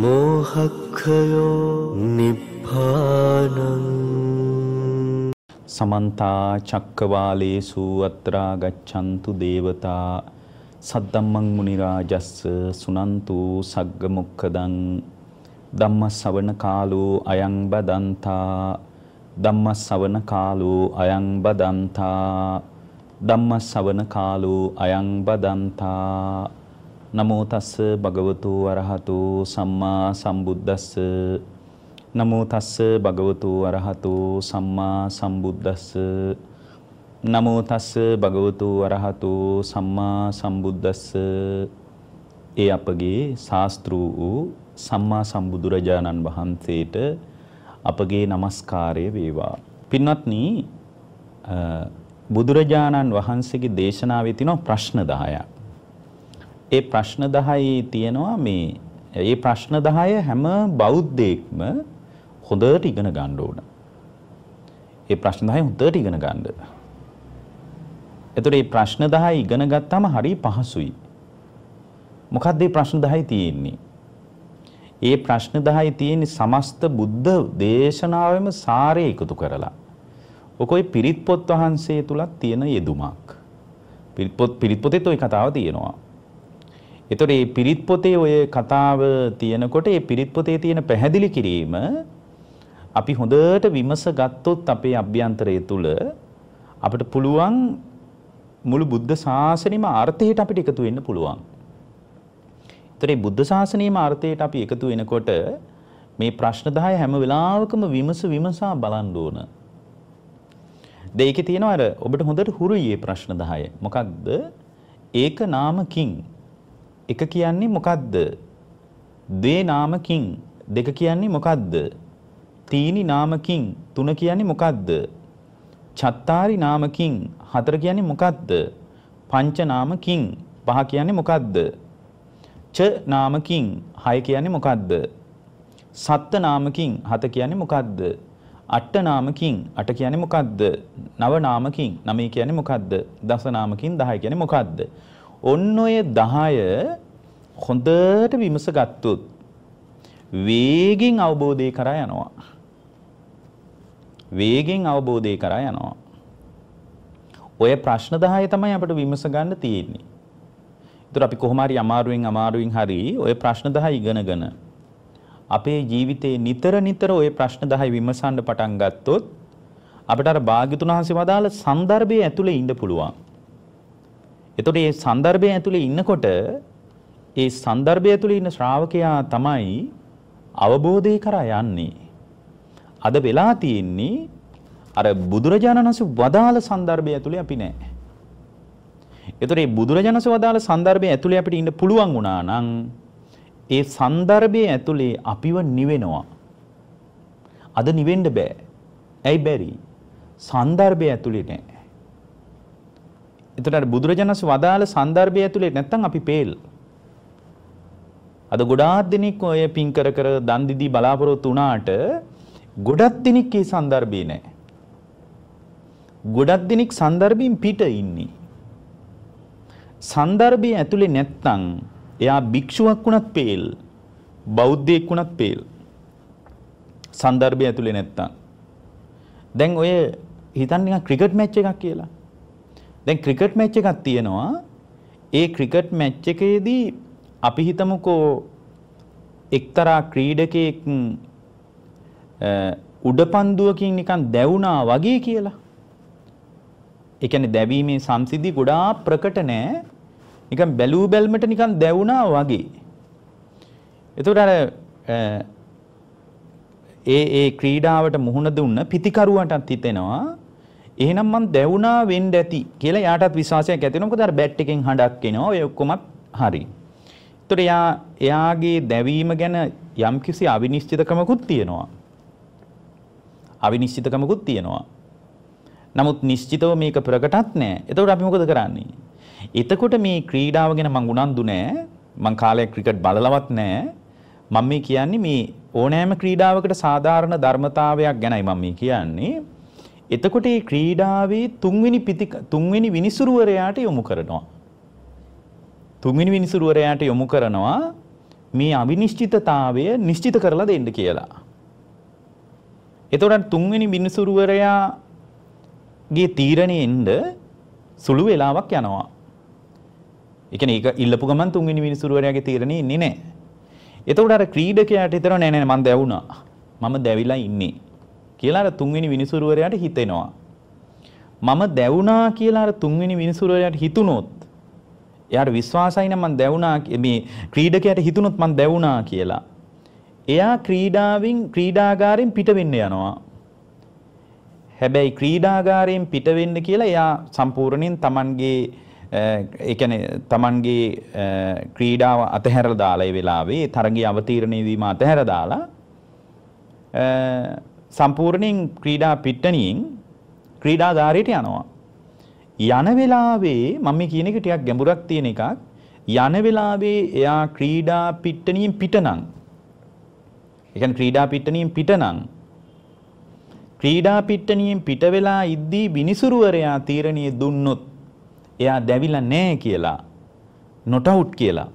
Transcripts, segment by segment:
මෝහක්ඛයෝ නිබ්බානං සමන්තා චක්කවාලේසු අත්‍රා ගච්ඡන්තු දේවතා සද්දම්මං මුනි රාජස්ස සුනන්තු සග්ග මොක්ඛදං ධම්ම ශවන කාලෝ අයං බදන්තා ධම්ම ශවන කාලෝ අයං බදන්තා ධම්ම ශවන කාලෝ අයං බදන්තා නමෝ තස්ස භගවතු වරහතු සම්මා සම්බුද්දස්ස නමෝ තස්ස භගවතු වරහතු සම්මා සම්බුද්දස්ස නමෝ තස්ස භගවතු වරහතු සම්මා සම්බුද්දස්ස ඒ අපගේ ශාස්ත්‍රු වූ සම්මා සම්බුදුරජාණන් වහන්සේට අපගේ নমස්කාරය වේවා පින්වත්නි බුදුරජාණන් වහන්සේගේ දේශනාවේ තියෙන ප්‍රශ්න 10ක් ඒ ප්‍රශ්න 10 තියෙනවා මේ ඒ ප්‍රශ්න 10 හැම බෞද්ධයෙක්ම හොඳට ඉගෙන ගන්න ඕන. ඒ ප්‍රශ්න 10 හොඳට ඉගෙන ගන්න. එතකොට මේ ප්‍රශ්න 10 ඉගෙන ගත්තාම හරි පහසුයි. මොකක්ද මේ ප්‍රශ්න 10 තියෙන්නේ? ඒ ප්‍රශ්න 10 තියෙන්නේ සමස්ත බුද්ධ දේශනාවෙම සාරය එකතු කරලා. ඔකෝයි පිරිත් පොත් වහන්සේ තුලත් තියෙන යෙදුමක්. පිරිත් පොත් පිරිත් පොතේ toy කතාව තියෙනවා. එතකොට මේ පිරිත් පොතේ ඔය කතාව තියෙනකොට මේ පිරිත් පොතේ තියෙන පැහැදිලි කිරීම අපි හොඳට විමස ගත්තොත් අපේ අභ්‍යන්තරය තුල අපිට පුළුවන් මුළු බුද්ධ ශාසනයම අර්ථයට අපිට එකතු වෙන්න පුළුවන්. ඒතරේ බුද්ධ ශාසනයම අර්ථයට අපි එකතු වෙනකොට මේ ප්‍රශ්න 10 හැම වෙලාවකම විමස විමසා බලන්න ඕන. දෙයකේ තියෙනවා අර ඔබට හොඳට හුරුයි මේ ප්‍රශ්න 10. මොකක්ද? ඒක නාමකින් එක කියන්නේ මොකද්ද? ද්වේ නාමකින් දෙක කියන්නේ මොකද්ද? තීනි නාමකින් තුන කියන්නේ මොකද්ද? චත්තාරි නාමකින් හතර කියන්නේ මොකද්ද? පංච නාමකින් පහ කියන්නේ මොකද්ද? ච නාමකින් හය කියන්නේ මොකද්ද? සත්ත නාමකින් හත කියන්නේ මොකද්ද? අට නාමකින් අට කියන්නේ මොකද්ද? නව නාමකින් නවය කියන්නේ මොකද්ද? දස නාමකින් 10 කියන්නේ මොකද්ද? ඔන්න ඔය 10 හොඳට විමස ගත්තොත් වේගෙන් අවබෝධය කරා යනවා. වේගෙන් අවබෝධය කරා යනවා. ඔය ප්‍රශ්න 10 තමයි අපිට විමස ගන්න තියෙන්නේ. ඒතර අපි කොහොම හරි අමාරුවෙන් අමාරුවෙන් හරි ඔය ප්‍රශ්න 10 ඉගෙනගෙන අපේ ජීවිතේ නිතර නිතර ওই ප්‍රශ්න 10 විමසන්න පටන් ගත්තොත් අපිට අර භාග්‍යතුන් වහන්සේ වදාළ સંદર્ભයේ ඇතුලේ ඉන්න පුළුවන්. එතකොට මේ સંદર્ભයේ ඇතුලේ ඉන්නකොට ඒ සන්දර්භය තුළ ඉන්න ශ්‍රාවකයා තමයි අවබෝධය කරා යන්නේ. අද වෙලා තියෙන්නේ අර බුදුරජාණන් වහන්සේ වදාළ සන්දර්භය ඇතුලේ අපි නැහැ. ඒතරේ බුදුරජාණන් වහන්සේ වදාළ සන්දර්භය ඇතුලේ අපිට ඉන්න පුළුවන් වුණා නම් ඒ සන්දර්භය ඇතුලේ අපිව නිවෙනවා. අද නිවෙන්න බෑ. ඇයි බැරි? සන්දර්භය ඇතුලේ නැහැ. ඒතර බුදුරජාණන් වහන්සේ වදාළ සන්දර්භය ඇතුලේ නැත්තම් අපි පේල්. අද ගොඩාක් දෙනෙක් ඔය පින් කර කර දන් දීදී බලාපොරොත්තු වුණාට ගොඩක් දෙනෙක් ඒ සන්දර්භේ නැහැ. ගොඩක් දෙනෙක් සන්දර්භයෙන් පිට ඉන්නේ. සන්දර්භය ඇතුලේ නැත්තම් එයා භික්ෂුවක් වුණත් පේල් බෞද්ධයෙක් වුණත් පේල් සන්දර්භය ඇතුලේ නැත්තම් දැන් ඔය හිතන්න නිකන් ක්‍රිකට් මැච් එකක් කියලා. දැන් ක්‍රිකට් මැච් එකක් තියෙනවා. ඒ ක්‍රිකට් මැච් එකේදී අපි හිතමුකෝ එක්තරා ක්‍රීඩකයෙක් උඩපන්දුවකින් නිකන් දැවුණා වගේ කියලා. ඒ කියන්නේ දැවීමේ සංසිද්ධි ගොඩාක් ප්‍රකට නෑ. නිකන් බැලූ බැල්මට නිකන් දැවුණා වගේ. එතකොට අර ඒ ඒ ක්‍රීඩාවට මුහුණ දුන්න පිතිකරුවන්ටත් හිතෙනවා එහෙනම් මං දැවුණා වෙන්න ඇති කියලා යාටත් විශ්වාසයක් ඇති වෙනවා මොකද අර බැට් එකෙන් හඬක් එනවා ඔය ඔක්කොමත් හරියි තොට එයා එයාගේ දැවීම ගැන යම් කිසි අවිනිශ්චිතකමකුත් තියෙනවා. අවිනිශ්චිතකමකුත් තියෙනවා. නමුත් නිශ්චිතව මේක ප්‍රකටත් නෑ එතවට අපි මොකද කරන්නේ. එතකොට මේ ක්‍රීඩාව ගැන මං උනන්දු නෑ මං කාලයක් ක්‍රිකට් බලලවත් නෑ මම මේ කියන්නේ මේ ඕනෑම ක්‍රීඩාවකට සාධාරණ ධර්මතාවයක් ගැනයි මම මේ කියන්නේ. එතකොට මේ ක්‍රීඩාවේ තුන්වෙනි තුන්වෙනි විනිසුරුවරයාට යොමු කරනවා. තුන්වෙනි විනිසුරුවරයාට යොමු කරනවා මේ අවිනිශ්චිතතාවය නිශ්චිත කරලා දෙන්න කියලා. එතකොට තුන්වෙනි විනිසුරුවරයාගේ තීරණය එන්න සුළු වෙලාවක් යනවා. ඒ කියන්නේ ඒක ඉල්ලපු ගමන් තුන්වෙනි විනිසුරුවරයාගේ තීරණය ඉන්නේ නැහැ. එතකොට අර ක්‍රීඩකයාට හිතනවා නෑ නෑ මම දැවුණා. මම දැවිලා ඉන්නේ කියලා අර තුන්වෙනි විනිසුරුවරයාට හිතෙනවා. මම දැවුණා කියලා අර තුන්වෙනි විනිසුරුවරයාට හිතුනොත් එයාට විශ්වාසයි නම් මම දැවුනා මේ ක්‍රීඩකයාට හිතුනොත් මම දැවුනා කියලා. එයා ක්‍රීඩාවෙන් ක්‍රීඩාගාරයෙන් පිට වෙන්න යනවා. හැබැයි ක්‍රීඩාගාරයෙන් පිට වෙන්න කියලා එයා සම්පූර්ණයෙන් Tamanගේ ඒ කියන්නේ Tamanගේ ක්‍රීඩාව අතහැරලා දාලා ඒ වෙලාවේ තරගයේ අවතීර්ණය වීම අතහැර දාලා සම්පූර්ණයෙන් ක්‍රීඩා පිට්ටනියෙන් ක්‍රීඩාගාරයට යනවා. යන වෙලාවේ මම මේ කියන එක ටිකක් ගැඹුරක් තියෙන එකක්. යන වෙලාවේ එයා ක්‍රීඩා පිට්ටනියෙන් පිටනම් ඒ කියන්නේ ක්‍රීඩා පිට්ටනියෙන් පිටනම් ක්‍රීඩා පිට්ටනියෙන් පිට වෙලා ඉද්දී විනිසුරුවරයා තීරණය දුන්නොත් එයා දැවිලා නැහැ කියලා not out කියලා.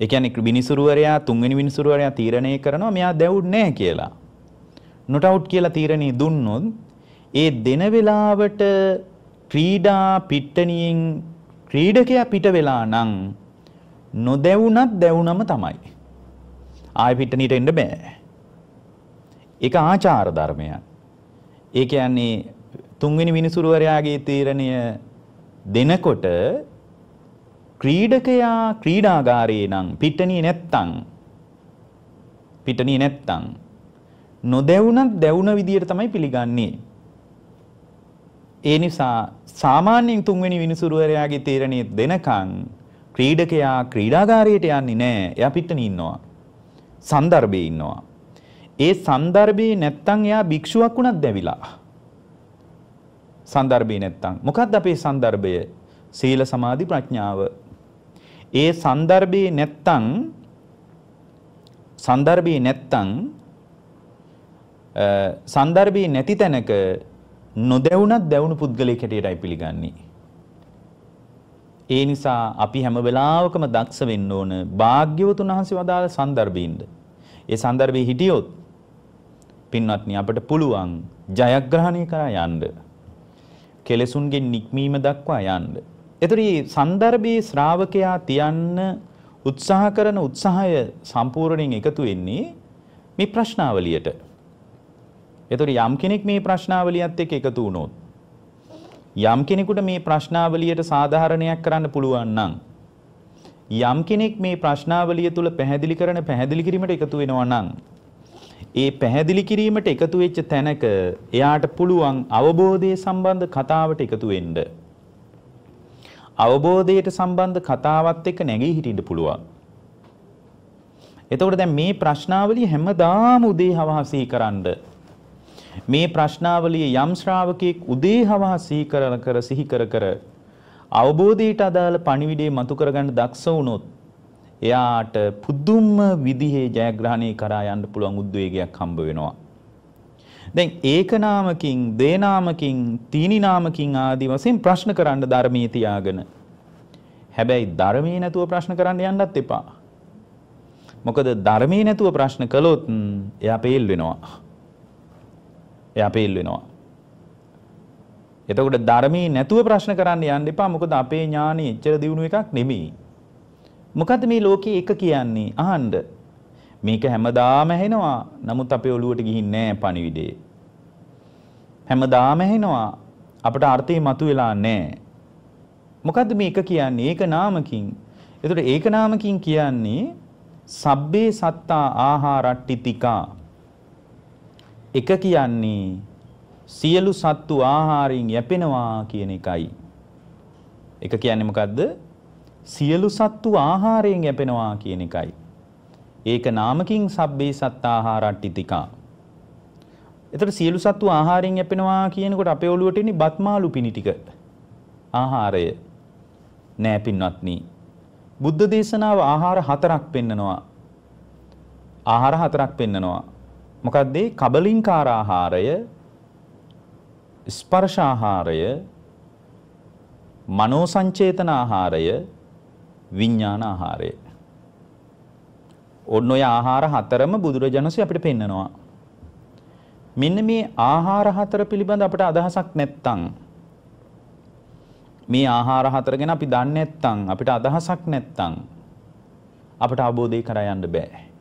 ඒ කියන්නේ විනිසුරුවරයා තුන්වෙනි විනිසුරුවරයා තීරණය කරනවා මෙයා දැවුන්නේ නැහැ කියලා. not out කියලා තීරණය දුන්නොත් ඒ දෙන වෙලාවට ක්‍රීඩා පිට්ටනියෙන් ක්‍රීඩකයා පිට වෙලා නම් නොදැවුනත් දැවුනම තමයි. ආය පිට්ටනියට එන්න බෑ. ඒක ආචාර ධර්මයක්. ඒ කියන්නේ තුන්වෙනි විනිසුරුවරයාගේ තීරණය දෙනකොට ක්‍රීඩකයා ක්‍රීඩාගාරයේ නම් පිට්ටනිය නැත්තම් පිට්ටනිය නැත්තම් නොදැවුනත් දැවුන විදියට තමයි පිළිගන්නේ. ඒ නිසා සාමාන්‍යයෙන් තුන්වෙනි විනිසුරුවරයාගේ තීරණය දෙනකන් ක්‍රීඩකයා ක්‍රීඩාගාරයට යන්නේ නැහැ. එයා පිටතන ඉන්නවා. සන්දර්භයේ ඉන්නවා. ඒ සන්දර්භයේ නැත්තම් එයා භික්ෂුවක් වුණත් දැවිලා. සන්දර්භයේ නැත්තම් මොකක්ද අපේ සන්දර්භය? සීල සමාධි ප්‍රඥාව. ඒ සන්දර්භයේ නැත්තම් සන්දර්භයේ නැත්තම් සන්දර්භයේ නැති තැනක නොදැවුනත් දැවුණු පුද්ගලයෙක් හැටියටයි පිළිගන්නේ. ඒ නිසා අපි හැම වෙලාවකම දක්ෂ වෙන්න ඕන භාග්‍යවතුන් වහන්සේ වදාළ සන්දර්භීන්ද. ඒ සන්දර්භයේ හිටියොත් පින්වත්නි අපට පුළුවන් ජයග්‍රහණය කරා යන්න. කෙලෙසුන්ගෙන් නික්මීම දක්වා යන්න. එතකොට මේ සන්දර්භයේ ශ්‍රාවකයා තියන්න උත්සාහ කරන උත්සාහය සම්පූර්ණයෙන් එකතු වෙන්නේ මේ ප්‍රශ්නාවලියට. එතකොට යම් කෙනෙක් මේ ප්‍රශ්නාවලියත් එක්ක එකතු වුණොත් යම් කෙනෙකුට මේ ප්‍රශ්නාවලියට සාධාරණයක් කරන්න පුළුවන් නම් යම් කෙනෙක් මේ ප්‍රශ්නාවලිය තුල පැහැදිලි කරන පැහැදිලි කිරීමට එකතු වෙනවා නම් ඒ පැහැදිලි කිරීමට එකතු වෙච්ච තැනක එයාට පුළුවන් අවබෝධයේ සම්බන්ධ කතාවට එකතු වෙන්න. අවබෝධයට සම්බන්ධ කතාවත් එක්ක නැගී හිටින්න පුළුවන්. එතකොට දැන් මේ ප්‍රශ්නාවලිය හැමදාම උදේ හවහසී කරන්නේ මේ ප්‍රශ්නාවලිය යම් ශ්‍රාවකෙක් උදේහවා සිහි කර කර සිහි කර කර අවබෝධයට අදාළ පණිවිඩේ මතු කරගන්න දක්ෂ වුණොත් එයාට පුදුම විදිහේ ජයග්‍රහණය කරා යන්න පුළුවන් උද්වේගයක් හම්බ වෙනවා. දැන් ඒකනාමකින්, දේනාමකින්, තීනිනාමකින් ආදී වශයෙන් ප්‍රශ්න කරන්න ධර්මයේ තියාගෙන. හැබැයි ධර්මයේ නැතුව ප්‍රශ්න කරන්න යන්නත් එපා. මොකද ධර්මයේ නැතුව ප්‍රශ්න කළොත් එයා පේල් වෙනවා. එයා පේල් වෙනවා. එතකොට ධර්මයේ නැතුව ප්‍රශ්න කරන්න යන්න එපා. මොකද අපේ ඥානෙ එච්චර දියුණු එකක් නෙමෙයි. මොකද්ද මේ ලෝකයේ එක කියන්නේ? අහන්න. මේක හැමදාම ඇහෙනවා. නමුත් අපේ ඔළුවට ගිහින් නෑ පණිවිඩේ. හැමදාම ඇහෙනවා. අපට අර්ථය මතුවෙලා නෑ. මොකද්ද මේ එක කියන්නේ? ඒක නාමකින්. එතකොට ඒක නාමකින් කියන්නේ සබ්බේ සත්තා ආහාරට්ටිතිකා එක කියන්නේ සියලු සත්තු ආහාරයෙන් යැපෙනවා කියන එකයි. එක කියන්නේ මොකද්ද? සියලු සත්තු ආහාරයෙන් යැපෙනවා කියන එකයි. ඒක නාමකින් සබ්බේ සත්තාහාරට්ටිතිකා. එතකොට සියලු සත්තු ආහාරයෙන් යැපෙනවා කියනකොට අපේ ඔළුවට එන්නේ බත් මාළු පිණි ටික. ආහාරය නෑ පින්වත්නි. බුද්ධ දේශනාව ආහාර හතරක් පෙන්නනවා. ආහාර හතරක් පෙන්නනවා. මොකක්ද ඒ කබලින්කාර ආහාරය ස්පර්ශ ආහාරය මනෝ සංචේතන ආහාරය විඥාන ආහාරය ඔන්න ඔය ආහාර හතරම බුදුරජාණන්සේ අපිට පෙන්නනවා මෙන්න මේ ආහාර හතර පිළිබඳ අපට අදහසක් නැත්තම් මේ ආහාර හතර ගැන අපි දන්නේ නැත්නම් අපිට අදහසක් නැත්නම් අපිට අවබෝධය කරා යන්න බෑ.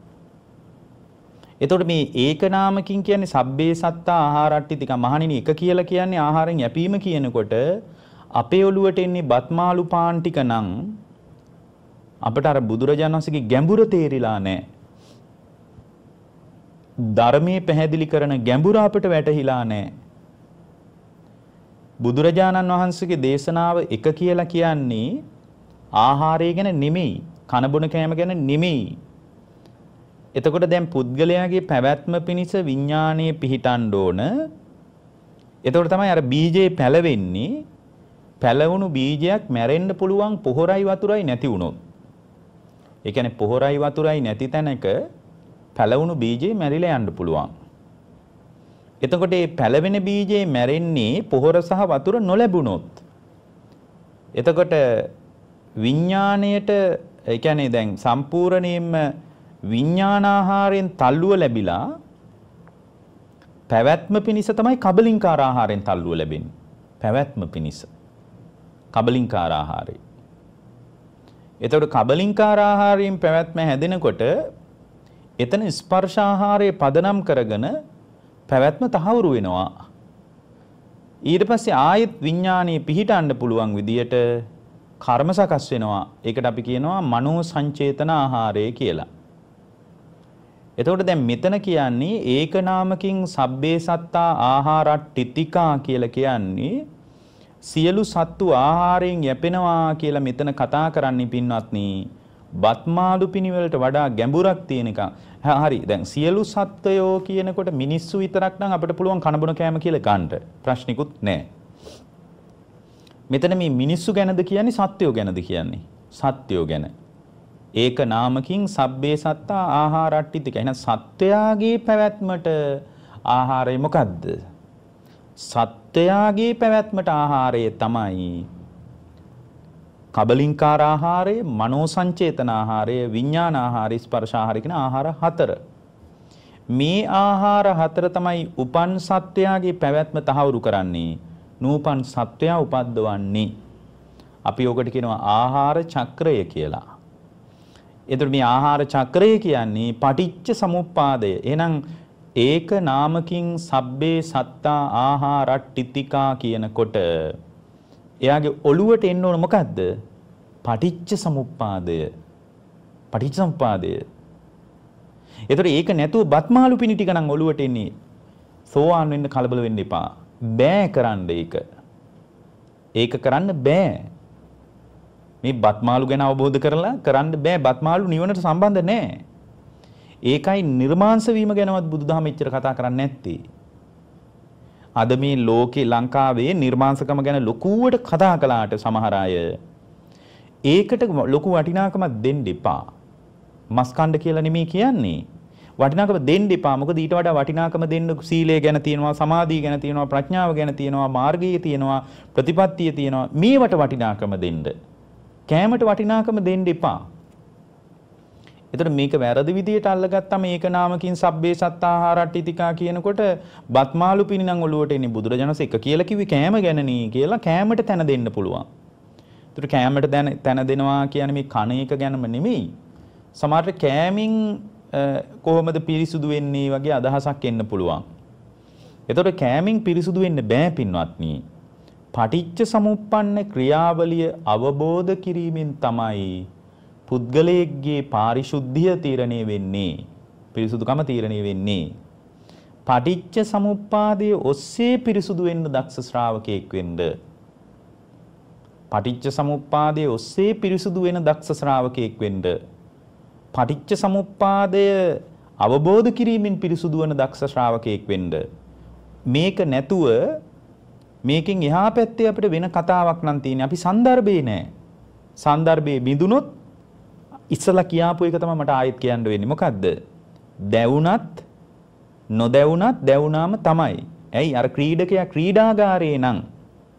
එතකොට මේ ඒකනාමකින් කියන්නේ සබ්බේ සත්තා ආහාරට්ටි තික මහණෙනි එක කියලා කියන්නේ ආහාරෙන් යැපීම කියනකොට අපේ ඔළුවට එන්නේ බත්මාළු පාන් ටික නම් අපිට අර බුදුරජාණන් වහන්සේගේ ගැඹුර තේරිලා නැහැ. ධර්මයේ පැහැදිලි කරන ගැඹුර අපට වැටහිලා නැහැ. බුදුරජාණන් වහන්සේගේ දේශනාව එක කියලා කියන්නේ ආහාරය ගැන නෙමෙයි කනබුන කෑම ගැන නෙමෙයි එතකොට දැන් පුද්ගලයාගේ පැවැත්ම පිණිස විඥානයේ පිහිටන්න ඕන. එතකොට තමයි අර බීජේ පැලවෙන්නේ. පැලවුණු බීජයක් මැරෙන්න පුළුවන් පොහොරයි වතුරයි නැති වුණොත්. ඒ කියන්නේ පොහොරයි වතුරයි නැති තැනක පැලවුණු බීජේ මැරිලා යන්න පුළුවන්. එතකොට මේ පැලවෙන බීජේ මැරෙන්නේ පොහොර සහ වතුර නොලැබුණොත්. එතකොට විඥාණයට ඒ කියන්නේ දැන් සම්පූර්ණයෙන්ම විඤ්ඤාණාහාරයෙන් තල්ලුව ලැබිලා පැවැත්ම පිණිස තමයි කබලින්කාර ආහාරයෙන් තල්ලුව ලැබෙන්නේ. පැවැත්ම පිණිස. කබලින්කාර ආහාරය. එතකොට කබලින්කාර ආහාරයෙන් පැවැත්ම හැදෙනකොට එතන ස්පර්ශ ආහාරයේ පදනම් කරගෙන පැවැත්ම තහවුරු වෙනවා. ඊට පස්සේ ආයෙත් විඥානයේ පිහිටන්න පුළුවන් විදියට කර්ම සකස් වෙනවා. ඒකට අපි කියනවා මනෝ සංචේතන ආහාරය කියලා. එතකොට දැන් මෙතන කියන්නේ ඒක නාමකින් සබ්බේ සත්තා ආහාරට්ටිතිකා කියලා කියන්නේ සියලු සත්තු ආහාරයෙන් යැපෙනවා කියලා මෙතන කතා කරන්නේ පින්වත්නි. බත්මාඩු පිනිවලට වඩා ගැඹුරක් තියෙන එක. හරි දැන් සියලු සත්වයෝ කියනකොට මිනිස්සු විතරක් නම් අපිට පුළුවන් කනබුන කෑම කියලා ගන්නට ප්‍රශ්නිකුත් නැහැ. මෙතන මේ මිනිස්සු ගැනද කියන්නේ සත්වයෝ ගැනද කියන්නේ? සත්වයෝ ගැන. ඒක නාමකින් සබ්බේ සත්තා ආහාරට්ටිත කියලා. එහෙනම් සත්වයාගේ පැවැත්මට ආහාරය මොකද්ද? සත්වයාගේ පැවැත්මට ආහාරය තමයි කබලින්කාර ආහාරය, මනෝ සංචේතන ආහාරය, විඥාන ආහාරය, ස්පර්ශ ආහාර කියන ආහාර හතර. මේ ආහාර හතර තමයි උපන් සත්වයාගේ පැවැත්ම තහවුරු කරන්නේ. නූපන් සත්වයා උපද්දවන්නේ. අපි ඔකට කියනවා ආහාර චක්‍රය කියලා. එතකොට මේ ආහාර චක්‍රය කියන්නේ පටිච්ච සමුප්පාදය. එහෙනම් ඒක නාමකින් සබ්බේ සත්තා ආහාරට්ටිතිකා කියනකොට එයාගේ ඔළුවට එන්න ඕන මොකද්ද? පටිච්ච සමුප්පාදය. පටිච්ච සමුප්පාදය. ඒතර ඒක නැතුව බත්මාළු පිණි ටික නම් ඔළුවට එන්නේ සෝවාන් වෙන්න කලබල වෙන්න එපා. බෑ කරන්න ඒක. ඒක කරන්න බෑ. මේ බත්මාළු ගැන අවබෝධ කරලා කරන්න බෑ බත්මාළු නිවනට සම්බන්ධ නැහැ. ඒකයි නිර්මාංශ වීම ගැනවත් බුදුදහම එච්චර කතා කරන්නේ නැත්තේ. අද මේ ලෝකේ ලංකාවේ නිර්මාංශකම ගැන ලොකුවට කතා කළාට සමහර අය ඒකට ලොකු වටිනාකමක් දෙන්න එපා. මස් කණ්ඩ කියලා නෙමෙයි කියන්නේ. වටිනාකම දෙන්න එපා. මොකද ඊට වඩා වටිනාකම දෙන්න සීලය ගැන තියෙනවා, සමාධිය ගැන තියෙනවා, ප්‍රඥාව ගැන තියෙනවා, මාර්ගය තියෙනවා, ප්‍රතිපත්තිය තියෙනවා. මේවට වටිනාකම දෙන්න. කෑමට වටිනාකම දෙන්න එපා. එතකොට මේක වැරදි විදියට අල්ලගත්තම ඒක නාමකින් සබ්බේ සත්තාහාරට්ටිතිකා කියනකොට බත්මාළු පිනිනම් ඔලුවට එන්නේ බුදුරජාණන්සේ එක කියලා කිව්වේ කෑම ගැනනී කියලා කෑමට තැන දෙන්න පුළුවන්. එතකොට කෑමට තැන දෙනවා කියන්නේ මේ කණ එක ගැනම නෙමෙයි. සමහරට කෑමින් කොහොමද පිරිසුදු වෙන්නේ වගේ අදහසක් එන්න පුළුවන්. එතකොට කෑමින් පිරිසුදු වෙන්න බෑ පින්වත්නි. පටිච්ච සමුප්පන්න ක්‍රියාවලිය අවබෝධ කිරීමෙන් තමයි පුද්ගලයෙක්ගේ පාරිශුද්ධිය තීරණය වෙන්නේ. පිරිසුදුකම තීරණය වෙන්නේ. පටිච්ච සමුප්පාදයේ ඔස්සේ පිරිසුදු වෙන්න දක්ෂ ශ්‍රාවකයෙක් වෙන්න. පටිච්ච සමුප්පාදයේ ඔස්සේ පිරිසුදු වෙන දක්ෂ ශ්‍රාවකයෙක් වෙන්න. පටිච්ච සමුප්පාදය අවබෝධ කිරීමෙන් පිරිසුදු වන දක්ෂ ශ්‍රාවකයෙක් වෙන්න. මේක නැතුව මේකෙන් එහා පැත්තේ අපිට වෙන කතාවක් නම් තියෙන්නේ. අපි સંદર્ભේ නෑ. સંદર્ભේ බිඳුනොත් ඉස්සලා කියාපු එක තමයි මට ආයෙත් කියන්න වෙන්නේ. මොකද්ද? දැවුනත් නොදැවුනත් දැවුනාම තමයි. ඇයි අර ක්‍රීඩකයා ක්‍රීඩාගාරේ නම්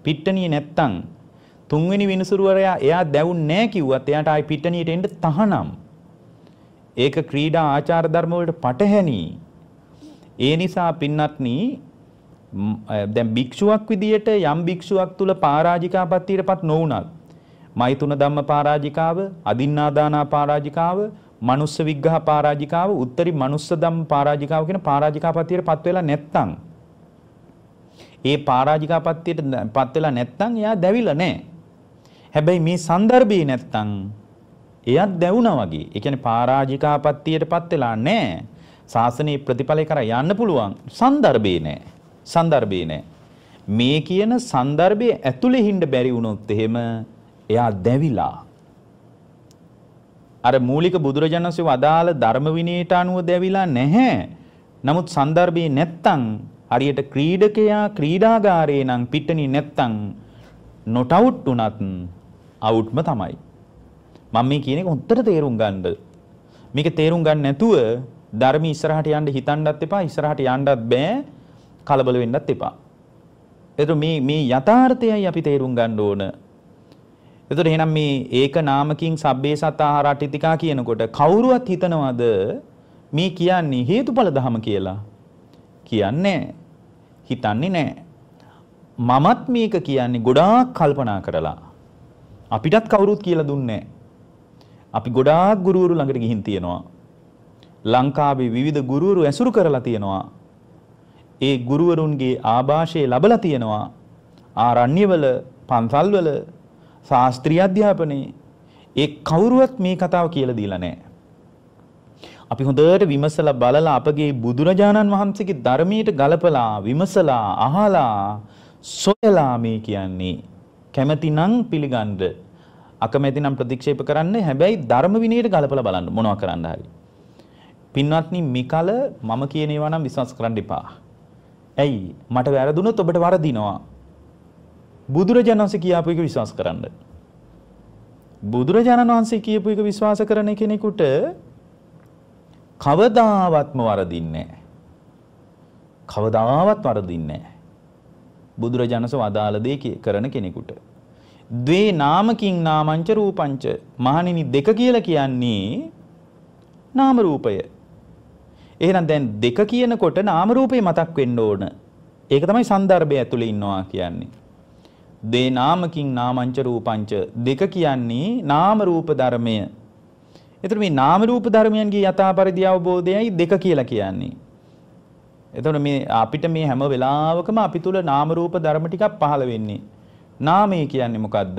පිට්ටනිය නැත්තම් තුන්වෙනි විනිසුරුවරයා එයා දැවුන්නේ නැහැ කිව්වත් එයාට ආයි පිට්ටනියට එන්න තහනම්. ඒක ක්‍රීඩා ආචාර ධර්ම වලට පටහැනි. ඒ නිසා පින්නත්නි දැන් භික්ෂුවක් විදියට යම් භික්ෂුවක් තුල පරාජිකාපත්තියට පත් නොවුණත් මෛතුන ධම්ම පරාජිකාව, අදින්නාදානා පරාජිකාව, මනුස්ස විග්ඝහ පරාජිකාව, උත්තරී මනුස්ස ධම්ම පරාජිකාව කියන පරාජිකාපත්තියට පත් වෙලා නැත්තම් ඒ පරාජිකාපත්තියට පත් වෙලා නැත්තම් එයා දැවිලා නැහැ. හැබැයි මේ સંદર્ભේ නැත්තම් එයත් දැවුණා වගේ. ඒ කියන්නේ පරාජිකාපත්තියට පත් වෙලා නැහැ. ශාසනයේ ප්‍රතිඵලය කරා යන්න පුළුවන් સંદર્ભේ නැහැ. සන්දර්භේ නෑ. මේ කියන සන්දර්භයේ ඇතුලේ හින්ඩ බැරි වුණොත් එහෙම එයා දැවිලා. අර මූලික බුදුරජාණන්සේ වදාළ ධර්ම විනයට අනුව දැවිලා නැහැ. නමුත් සන්දර්භේ නැත්තම් හරියට ක්‍රීඩකයා ක්‍රීඩාගාරේ නම් පිටණි නැත්තම් නොට් අවුට් උනත් අවුට්ම තමයි. මම මේ කියන එක හොඳට තේරුම් ගන්න. මේක තේරුම් ගන්න නැතුව ධර්ම ඉස්සරහට යන්න හිතන්නත් එපා ඉස්සරහට යන්නත් බෑ. කලබල වෙන්නත් එපා. එතකොට මේ මේ යථාර්ථයයි අපි තේරුම් ගන්න ඕන. එතකොට එහෙනම් මේ ඒක නාමකින් සබ්බේ සත්තාහාර අට්ඨිතිකා කියනකොට කවුරුවත් හිතනවද මේ කියන්නේ හේතුඵල ධම කියලා? කියන්නේ හිතන්නේ නැහැ. මමත් මේක කියන්නේ ගොඩාක් කල්පනා කරලා. අපිටත් කවුරුත් කියලා දුන්නේ අපි ගොඩාක් ගුරුවරු ළඟට ගිහින් තියෙනවා. ලංකාවේ විවිධ ගුරුවරු ඇසුරු කරලා තියෙනවා. ඒ ගුරුවරුන්ගේ ආభాෂය ලැබලා තියෙනවා ආරණ්‍යවල පන්සල්වල ශාස්ත්‍රීය අධ්‍යාපනයේ ඒ කවුරුවත් මේ කතාව කියලා දීලා නැහැ. අපි හොඳට විමසලා බලලා අපගේ බුදුරජාණන් වහන්සේගේ ධර්මයට ගලපලා විමසලා අහලා සොයලා මේ කියන්නේ කැමැතිනම් පිළිගන්න අකමැතිනම් ප්‍රතික්ෂේප කරන්න හැබැයි ධර්ම විනයට ගලපලා බලන්න මොනවා කරන්න හරි. පින්වත්නි මිකල මම කියන ඒවා නම් විශ්වාස කරන්න එපා. ඇයි මට වැරදුනොත් ඔබට වරදිනවා. බුදුරජාණන් වහන්සේ කියාපු එක විශ්වාස කරන්න. බුදුරජාණන් වහන්සේ කියපු එක විශ්වාස කරන කෙනෙකුට කවදාවත්ම වරදින්නේ කවදාවත් වරදින්නේ බුදුරජාණන්ස වදාළ දේ කරන කෙනෙකුට. දේ නාමකින් නාමංච රූපංච මහණෙනි දෙක කියලා කියන්නේ නාම රූපය එහෙනම් දැන් දෙක කියනකොට නාම රූපේ මතක් වෙන්න ඕන. ඒක තමයි સંદર્ભය ඇතුලේ ඉන්නවා කියන්නේ. දේ නාමකින් නාමංච රූපංච දෙක කියන්නේ නාම රූප ධර්මය. එතකොට මේ නාම රූප ධර්මයන්ගේ යථා පරිදි අවබෝධයයි දෙක කියලා කියන්නේ. එතකොට මේ අපිට මේ හැම වෙලාවකම අපි තුල නාම රූප ධර්ම ටිකක් පහළ වෙන්නේ. නාමය කියන්නේ මොකද්ද?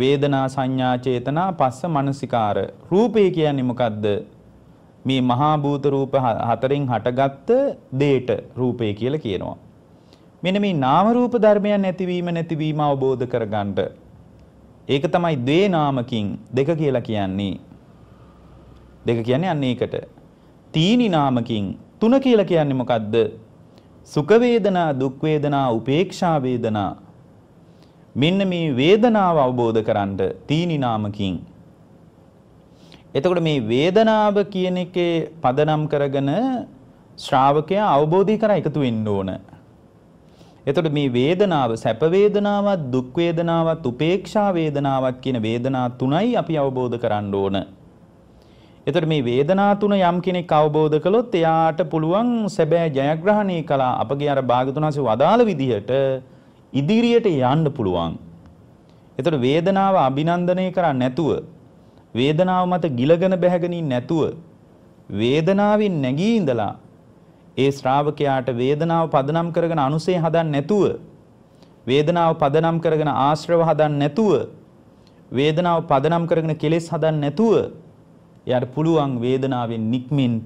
වේදනා සංඥා චේතනා පස්ස මනසිකාර රූපය කියන්නේ මොකද්ද මේ මහා භූත රූප හතරෙන් හටගත්ත දේට රූපය කියලා කියනවා. මෙන්න මේ නාම රූප ධර්මයන් ඇතිවීම නැතිවීම අවබෝධ කරගන්න. ඒක තමයි ද්වේ නාමකින් දෙක කියලා කියන්නේ. දෙක කියන්නේ අන්න ඒකට. තීනි නාමකින් තුන කියලා කියන්නේ මොකද්ද? සුඛ වේදනා, දුක් වේදනා, උපේක්ෂා වේදනා. මෙන්න මේ වේදනාව අවබෝධ කරගන්න තීනි නාමකින් එතකොට මේ වේදනාව කියන එකේ පදනම් කරගෙන ශ්‍රාවකයා අවබෝධය කරා එකතු වෙන්න ඕන. එතකොට මේ වේදනාව සැප වේදනාවක් දුක් වේදනාවක් උපේක්ෂා වේදනාවක් කියන වේදනා තුනයි අපි අවබෝධ කරන්න ඕන. එතකොට මේ වේදනා තුන යම් කෙනෙක් අවබෝධ කළොත් එයාට පුළුවන් සැබෑ ජයග්‍රහණය කළා අපගේ අර භාගතුනාසේ වදාළ විදිහට ඉදිරියට යන්න පුළුවන්. එතකොට වේදනාව අභිනන්දනය කරන්නේ නැතුව වේදනාව මත ගිලගෙන බැහැගෙන නැතුව වේදනාවෙන් නැගී ඉඳලා ඒ ශ්‍රාවකයාට වේදනාව පදනම් කරගෙන අනුසේ හදන්න නැතුව වේදනාව පදනම් කරගෙන ආශ්‍රව හදන්න නැතුව වේදනාව පදනම් කරගෙන කෙලෙස් හදන්න නැතුව එයාට පුළුවන් වේදනාවෙන් නික්මෙන්න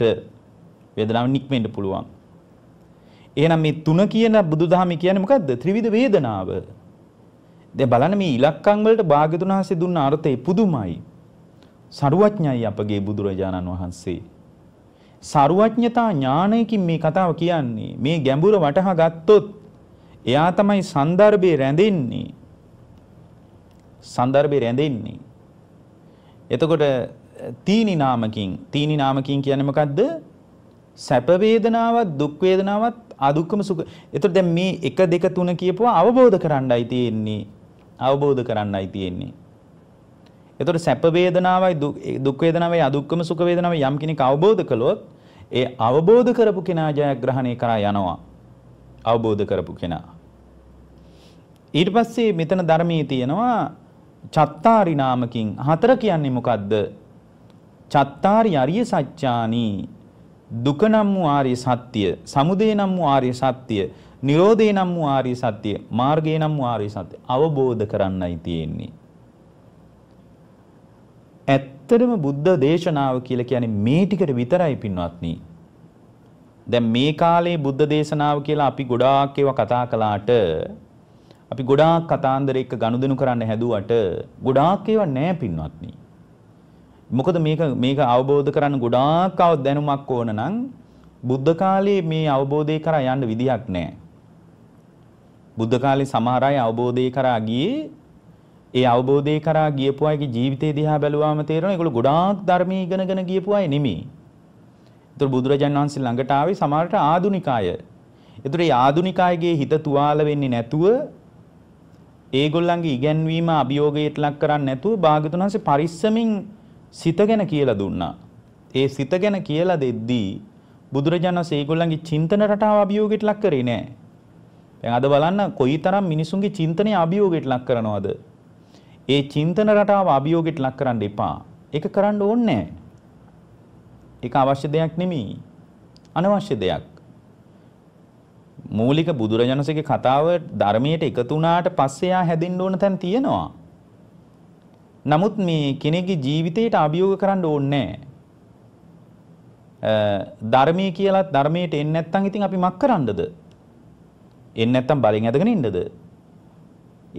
වේදනාවෙන් නික්මෙන්න පුළුවන් එහෙනම් මේ තුන කියන බුදුදහම කියන්නේ මොකද්ද ත්‍රිවිධ වේදනාව දැන් බලන්න මේ ඉලක්කම් වලට භාග්‍යතුන් හසේ දුන්න අර්ථය පුදුමයි සරුවඥයි අපගේ බුදුරජාණන් වහන්සේ. සරුවඥතා ඥානයකින් මේ කතාව කියන්නේ මේ ගැඹුර වටහා ගත්තොත් එයා තමයි සන්දර්භේ රැඳෙන්නේ. සන්දර්භේ රැඳෙන්නේ. එතකොට තීනි නාමකින් තීනි නාමකින් කියන්නේ මොකද්ද? සැප වේදනාවත් දුක් වේදනාවත් අදුක්කම සුඛ. එතකොට දැන් මේ 1 2 3 කියපුවා අවබෝධ කරන්නයි තියෙන්නේ. අවබෝධ කරන්නයි තියෙන්නේ. එතකොට සැප වේදනාවයි දුක් වේදනාවයි අදුක්කම සුඛ වේදනාවයි යම් කෙනෙක් අවබෝධ කළොත් ඒ අවබෝධ කරපු කෙනා ජයග්‍රහණය කරා යනවා. අවබෝධ කරපු කෙනා. ඊට පස්සේ මෙතන ධර්මයේ තියෙනවා චත්තාරි නාමකින් හතර කියන්නේ මොකද්ද? චත්තාරි අරිය සත්‍යානි දුක නම් වූ ආර්ය සත්‍ය, සමුදය නම් වූ ආර්ය සත්‍ය, නිරෝධය නම් වූ ආර්ය සත්‍ය, මාර්ගය නම් වූ ආර්ය සත්‍ය අවබෝධ කරන්නයි තියෙන්නේ. ඇත්තටම බුද්ධ දේශනාව කියලා කියන්නේ මේ ටිකට විතරයි පින්වත්නි. දැන් මේ කාලේ බුද්ධ දේශනාව කියලා අපි ගොඩාක් ඒවා කතා කළාට අපි ගොඩාක් කතාන්දර එක්ක ගනුදෙනු කරන්න හැදුවට ගොඩාක් ඒවා නැහැ පින්වත්නි. මොකද මේක මේක අවබෝධ කරන්න ගොඩාක් දැනුමක් ඕන නම් බුද්ධ කාලේ මේ අවබෝධය කරා යන්න විදියක් නැහැ. බුද්ධ කාලේ සමහර අය අවබෝධය කරා ගියේ ඒ අවබෝධය කරා ගියපු අයගේ ජීවිතය දිහා බැලුවාම තේරෙනවා ඒගොල්ලෝ ගොඩාක් ධර්මයේ ඉගෙනගෙන ගියපු අය නෙමෙයි. ඒතර බුදුරජාණන් වහන්සේ ළඟට ආවේ සමහරට ආදුනිකාය. ඒතර මේ ආදුනිකායගේ හිත තුවාල වෙන්නේ නැතුව ඒගොල්ලන්ගේ ඉගැන්වීම අභියෝගයට ලක් කරන්නේ නැතුව භාගතුන් වහන්සේ පරිස්සමින් සිත ගැන කියලා දුන්නා. ඒ සිත ගැන කියලා දෙද්දී බුදුරජාණන් වහන්සේ ඒගොල්ලන්ගේ චින්තන රටාව අභියෝගයට ලක් කරේ නෑ. දැන් අද බලන්න කොයිතරම් මිනිසුන්ගේ චින්තනය අභියෝගයට ලක් කරනවද? ඒ චින්තන රටාව අභියෝගයට ලක් කරන්න එපා. ඒක කරන්න ඕනේ නැහැ. ඒක අවශ්‍ය දෙයක් නෙමෙයි. අනවශ්‍ය දෙයක්. මූලික බුදුරජාණන්සේගේ කතාව ධර්මයට එකතු වුණාට පස්සේ ආ හැදෙන්න ඕන තැන තියෙනවා. නමුත් මේ කෙනෙක්ගේ ජීවිතයට අභියෝග කරන්න ඕනේ ධර්මයේ කියලා ධර්මයට එන්නේ නැත්නම් ඉතින් අපි මක් කරන්නද? එන්නේ නැත්නම් බලෙන් ඇදගෙන ඉන්නද?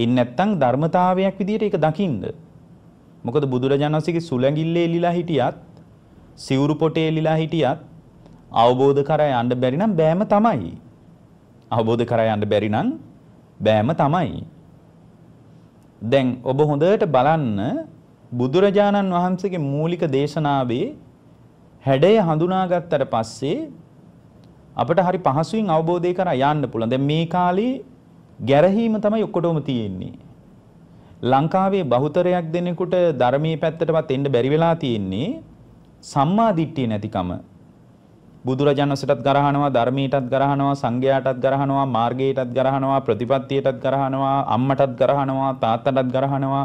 ඉන් නැත්තං ධර්මතාවයක් විදිහට ඒක දකින්න. මොකද බුදුරජාණන්සේගේ සුළඟිල්ලේ එලිලා හිටියත් සිවුරු පොටේ එලිලා හිටියත් අවබෝධ කරා යන්න බැරි නම් බෑම තමයි. අවබෝධ කරා යන්න බැරි නම් බෑම තමයි. දැන් ඔබ හොඳට බලන්න බුදුරජාණන් වහන්සේගේ මූලික දේශනාවේ හැඩය හඳුනාගත්තට පස්සේ අපට හරි පහසුවෙන් අවබෝධය කරා යන්න පුළුවන්. දැන් මේ කාලේ ගැරහීම තමයි ඔක්කොටම තියෙන්නේ. ලංකාවේ බහුතරයක් දෙනෙකුට ධර්මයේ පැත්තටවත් එන්න බැරි වෙලා තියෙන්නේ සම්මා දිට්ඨිය නැතිකම. බුදුරජාණන් වහන්සේටත් ගරහනවා ධර්මයටත් ගරහනවා සංඝයාටත් ගරහනවා මාර්ගයටත් ගරහනවා ප්‍රතිපත්තියටත් ගරහනවා අම්මටත් ගරහනවා තාත්තටත් ගරහනවා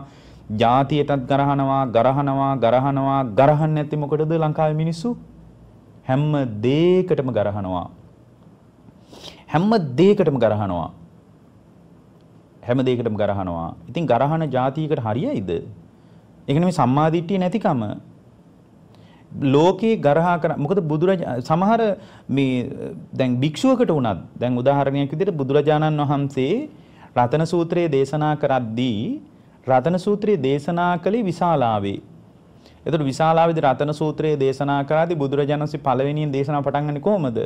ජාතියටත් ගරහනවා ගරහනවා ගරහනවා ගරහන්නේ නැති මොකටද ලංකාවේ මිනිස්සු හැම දෙයකටම ගරහනවා හැම දෙයකටම ගරහනවා හැම දෙයකටම ගරහනවා. ඉතින් ගරහන જાතියකට හරියයිද? ඒක නෙමෙයි සම්මාදිට්ඨිය නැතිකම. ලෝකේ ගරහා කර මොකද බුදුරජ සමහර මේ දැන් භික්ෂුවකට වුණත් දැන් උදාහරණයක් විදිහට බුදුරජාණන් වහන්සේ රතන සූත්‍රයේ දේශනා කරද්දී රතන සූත්‍රයේ දේශනා කළේ විශාලාවේ. එතකොට විශාලාවේදී රතන සූත්‍රයේ දේශනා කරාදී බුදුරජාණන්සේ පළවෙනියෙන් දේශනා පටන් ගන්නේ කොහොමද?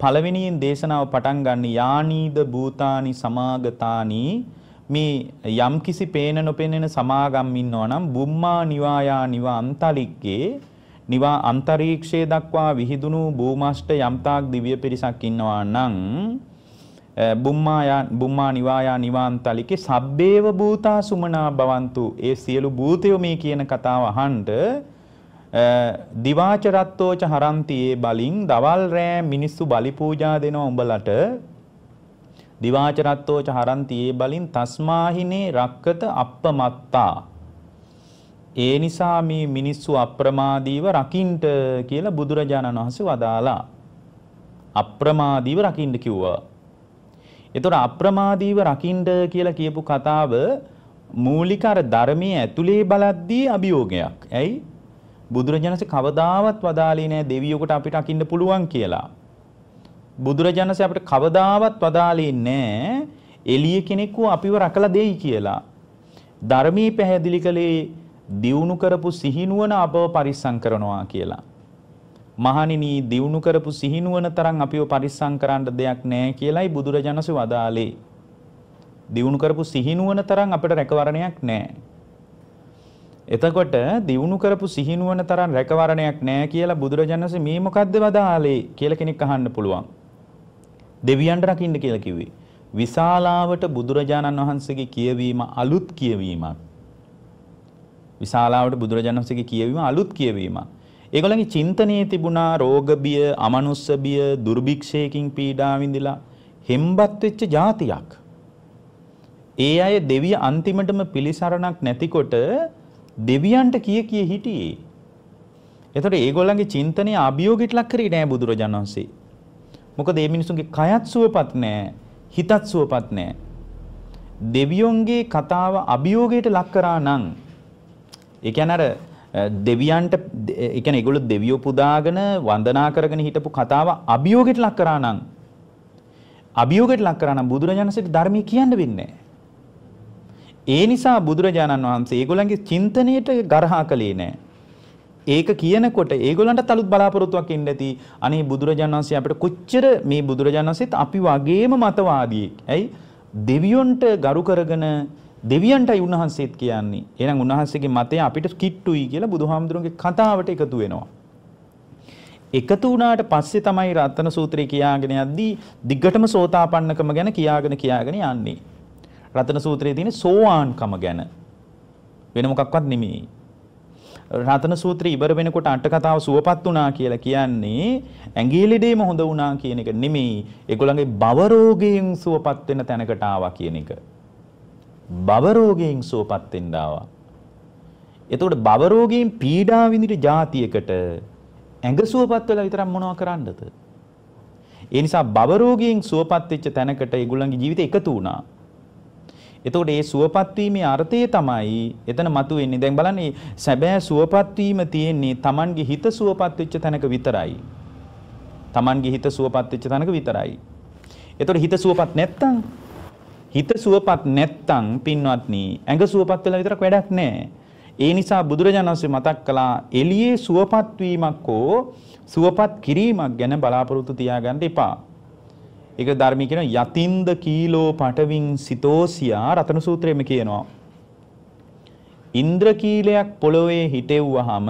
පළවෙනියෙන් දේශනාව පටන් ගන්න යානීද භූතානි සමාගතානි මේ යම්කිසි පේන නොපෙනෙන සමාගම් ඉන්නවා නම් බුම්මා නිවායා නිවා අන්තලික්කේ නිවා අන්තරීක්ෂයේ දක්වා විහිදුණු භූමෂ්ට යම්තාක් දිව්‍ය පිරිසක් ඉන්නවා නම් බුම්මායා බුම්මා නිවායා නිවාන්තලිකේ සබ්බේව භූතා සුමනා භවන්තු ඒ සියලු භූතයෝ මේ කියන කතාව අහන්ට දිවාච රත්තෝච හරන්තියේ බලින් දවල් රෑ මිනිස්සු බලි පූජා දෙනවා උඹලට දිවාච රත්තෝච හරන්තියේ බලින් තස්මාහිනේ රක්කත අප්පමත්තා ඒ නිසා මේ මිනිස්සු අප්‍රමාදීව රකින්ට කියලා බුදුරජාණන් වහන්සේ වදාලා අප්‍රමාදීව රකින්න කිව්වා එතකොට අප්‍රමාදීව රකින්න කියලා කියපු කතාව මූලික අර ධර්මයේ ඇතුලේ බලද්දී අභියෝගයක්. ඇයි? බුදුරජාණන්සේ කවදාවත් වදාළේ නෑ දෙවියෙකුට අපිට අකින්න පුළුවන් කියලා. බුදුරජාණන්සේ අපිට කවදාවත් වදාළේ නෑ එළිය කෙනෙක්ව අපිව රකලා දෙයි කියලා. ධර්මී පැහැදිලි කළේ දියුණු කරපු සිහිනුවන අපව පරිස්සම් කරනවා කියලා. මහණෙනි දියුණු කරපු සිහිනුවන තරම් අපිව පරිස්සම් කරන්න දෙයක් නැහැ කියලයි බුදුරජාණන්සේ වදාළේ. දියුණු කරපු සිහිනුවන තරම් අපිට රැකවරණයක් නැහැ. එතකොට දියුණු කරපු සිහිනුවන තරම් රැකවරණයක් නැහැ කියලා බුදුරජාණන් වහන්සේ මේ මොකද්ද වදාලේ කියලා කෙනෙක් අහන්න පුළුවන්. දෙවියන්ට රකින්න කියලා කිව්වේ. විශාලාවට බුදුරජාණන් වහන්සේගේ කියවීම අලුත් කියවීමක්. විශාලාවට බුදුරජාණන් වහන්සේගේ කියවීම අලුත් කියවීමක්. ඒගොල්ලන්ගේ චින්තනයේ තිබුණා රෝග බිය, අමනුස්ස බිය, දුර්භික්ෂයකින් පීඩා විඳිලා හෙම්බත් වෙච්ච જાතියක්. ඒ අය දෙවිය අන්තිමටම පිළිසරණක් නැතිකොට දෙවියන්ට කිය කිය හිටියේ. එතකොට ඒගොල්ලන්ගේ චින්තනය අභියෝගයට ලක් කරේ නෑ බුදුරජාණන් වහන්සේ. මොකද මේ මිනිසුන්ගේ කයත් සුවපත් නෑ, හිතත් සුවපත් නෑ. දෙවියොන්ගේ කතාව අභියෝගයට ලක් කරා නම් ඒ කියන්නේ අර දෙවියන්ට ඒ කියන්නේ ඒගොල්ලෝ දෙවියෝ පුදාගෙන වන්දනා කරගෙන හිටපු කතාව අභියෝගයට ලක් කරා නම් අභියෝගයට ලක් කරා නම් බුදුරජාණන්සේට ධර්මයේ කියන්න වෙන්නේ නෑ. ඒ නිසා බුදුරජාණන් වහන්සේ ඒගොල්ලන්ගේ චින්තනයට ගරහා කළේ නැහැ. ඒක කියනකොට ඒගොල්ලන්ට අලුත් බලාපොරොත්තුවක් ඉන්නේ නැති අනේ බුදුරජාණන් වහන්සේ අපිට කොච්චර මේ බුදුරජාණන් වහන්සේත් අපි වගේම මතවාදියෙක්. ඇයි දෙවියොන්ට ගරු කරගෙන දෙවියන්ටයි උන්වහන්සේත් කියන්නේ. එහෙනම් උන්වහන්සේගේ මතය අපිට කිට්ටුයි කියලා බුදුහාමුදුරන්ගේ කතාවට එකතු වෙනවා. එකතු වුණාට පස්සේ තමයි රත්න සූත්‍රය කියාගෙන යද්දී දිග්ගටම සෝතාපන්නකම ගැන කියාගෙන කියාගෙන යන්නේ. රතන සූත්‍රයේ තියෙන සෝවාන්කම ගැන වෙන මොකක්වත් නෙමෙයි. රතන සූත්‍රය ඉවර වෙනකොට අට කතාව සුවපත් වුණා කියලා කියන්නේ ඇඟිලිඩේම හොඳ වුණා කියන එක නෙමෙයි. ඒගොල්ලන්ගේ බව රෝගයෙන් සුවපත් වෙන තැනකට ආවා කියන එක. බව රෝගයෙන් සුවපත් වෙන්න ආවා. එතකොට බව රෝගයෙන් පීඩා විඳින જાතියකට ඇඟ සුවපත් වෙලා විතරක් මොනව කරන්නද? ඒ නිසා බව රෝගයෙන් සුවපත් වෙච්ච තැනකට ඒගොල්ලන්ගේ ජීවිතය එකතු වුණා. එතකොට ඒ සුවපත් වීමේ අර්ථය තමයි එතන මතුවෙන්නේ. දැන් බලන්න මේ සැබෑ සුවපත් වීම තියෙන්නේ Tamanගේ හිත සුවපත් වෙච්ච තැනක විතරයි. Tamanගේ හිත සුවපත් වෙච්ච තැනක විතරයි. එතකොට හිත සුවපත් නැත්තම් හිත සුවපත් නැත්තම් පින්වත්නි ඇඟ සුවපත් වෙලා විතරක් වැඩක් නැහැ. ඒ නිසා බුදුරජාණන් වහන්සේ මතක් කළා එළියේ සුවපත් වීමක් හෝ සුවපත් කිරීමක් ගැන බලාපොරොත්තු තියාගන්න එපා. ඒක ධර්මයේ කියන යතින්ද කීලෝ පටවින් සිතෝසියා රතන සූත්‍රයේම කියනවා. ඉන්ද්‍ර කීලයක් පොළොවේ හිටෙව්වහම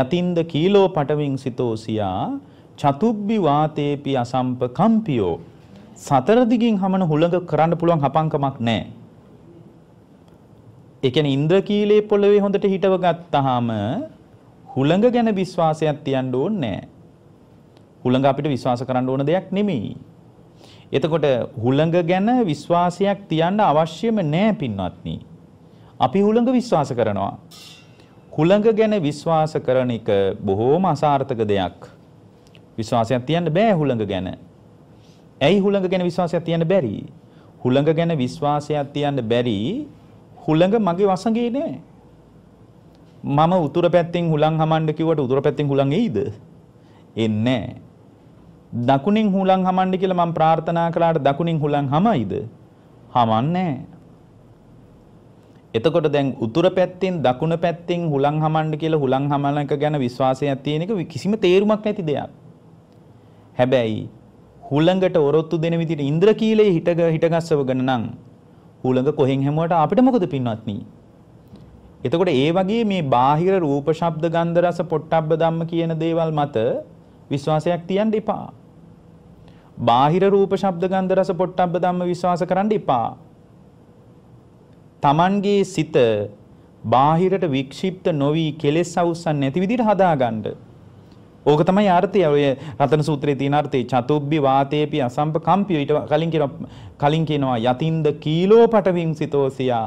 යතින්ද කීලෝ පටවින් සිතෝසියා චතුබ්බි වාතේපි අසම්ප කම්පියෝ සතර දිගින් හමන හුළඟ කරන්න පුළුවන් හපංකමක් නැහැ. ඒ කියන්නේ ඉන්ද්‍රකීලයේ පොළවේ හොඳට හිටව ගත්තාම හුළඟ ගැන විශ්වාසයක් තියන්න ඕනේ නැහැ. හුළඟ අපිට විශ්වාස කරන්න ඕන දෙයක් නෙමෙයි. එතකොට හුළඟ ගැන විශ්වාසයක් තියන්න අවශ්‍යම නෑ පින්වත්නි. අපි හුළඟ විශ්වාස කරනවා. හුළඟ ගැන විශ්වාස කරන එක බොහෝම අසාර්ථක දෙයක්. විශ්වාසයක් තියන්න බෑ හුළඟ ගැන. ඇයි හුළඟ ගැන විශ්වාසයක් තියන්න බැරි? හුළඟ ගැන විශ්වාසයක් තියන්න බැරි හුළඟ මගේ වසඟේ නෑ. මම උතුර පැත්තෙන් හුළං හමන්න කිව්වට උතුර පැත්තෙන් හුළං එයිද? එන්නේ නෑ. දකුණින් හුලං හමන්න කියලා මම ප්‍රාර්ථනා කළාට දකුණින් හුලං හමයිද? හමන්නේ එතකොට දැන් උතුර පැත්තෙන් දකුණ පැත්තෙන් හුලං හමන්න කියලා හුලං හමන එක ගැන විශ්වාසයක් තියෙන එක කිසිම තේරුමක් නැති දෙයක්. හැබැයි හුලඟට ඔරොත්තු දෙන විදිහට ඉන්ද්‍රකීලයේ හිටග හිටගස්සවගෙන නම් හුලඟ කොහෙන් හැමුවට අපිට මොකද පින්වත්නි? එතකොට ඒ වගේ මේ බාහිර රූප ශබ්ද ගන්ධ රස පොට්ටබ්බ ධම්ම කියන දේවල් මත විශ්වාසයක් තියන්න එපා. බාහිර රූප ශබ්ද ගන්ධ රස පොට්ටබ්බ ධම්ම විශ්වාස කරන්න එපා. Tamanගේ සිත බාහිරට වික්ෂිප්ත නොවි කෙලෙස් අවුස්සන් නැති විදිහට හදාගන්න. ඕක තමයි ආර්ථය ඔය රතන සූත්‍රයේ තියෙන අර්ථය චතුබ්බි වාතේපි අසම්ප කම්පිය ඊට කලින් කියන කලින් කියනවා යතින්ද කීලෝ පටවින් සිතෝසියා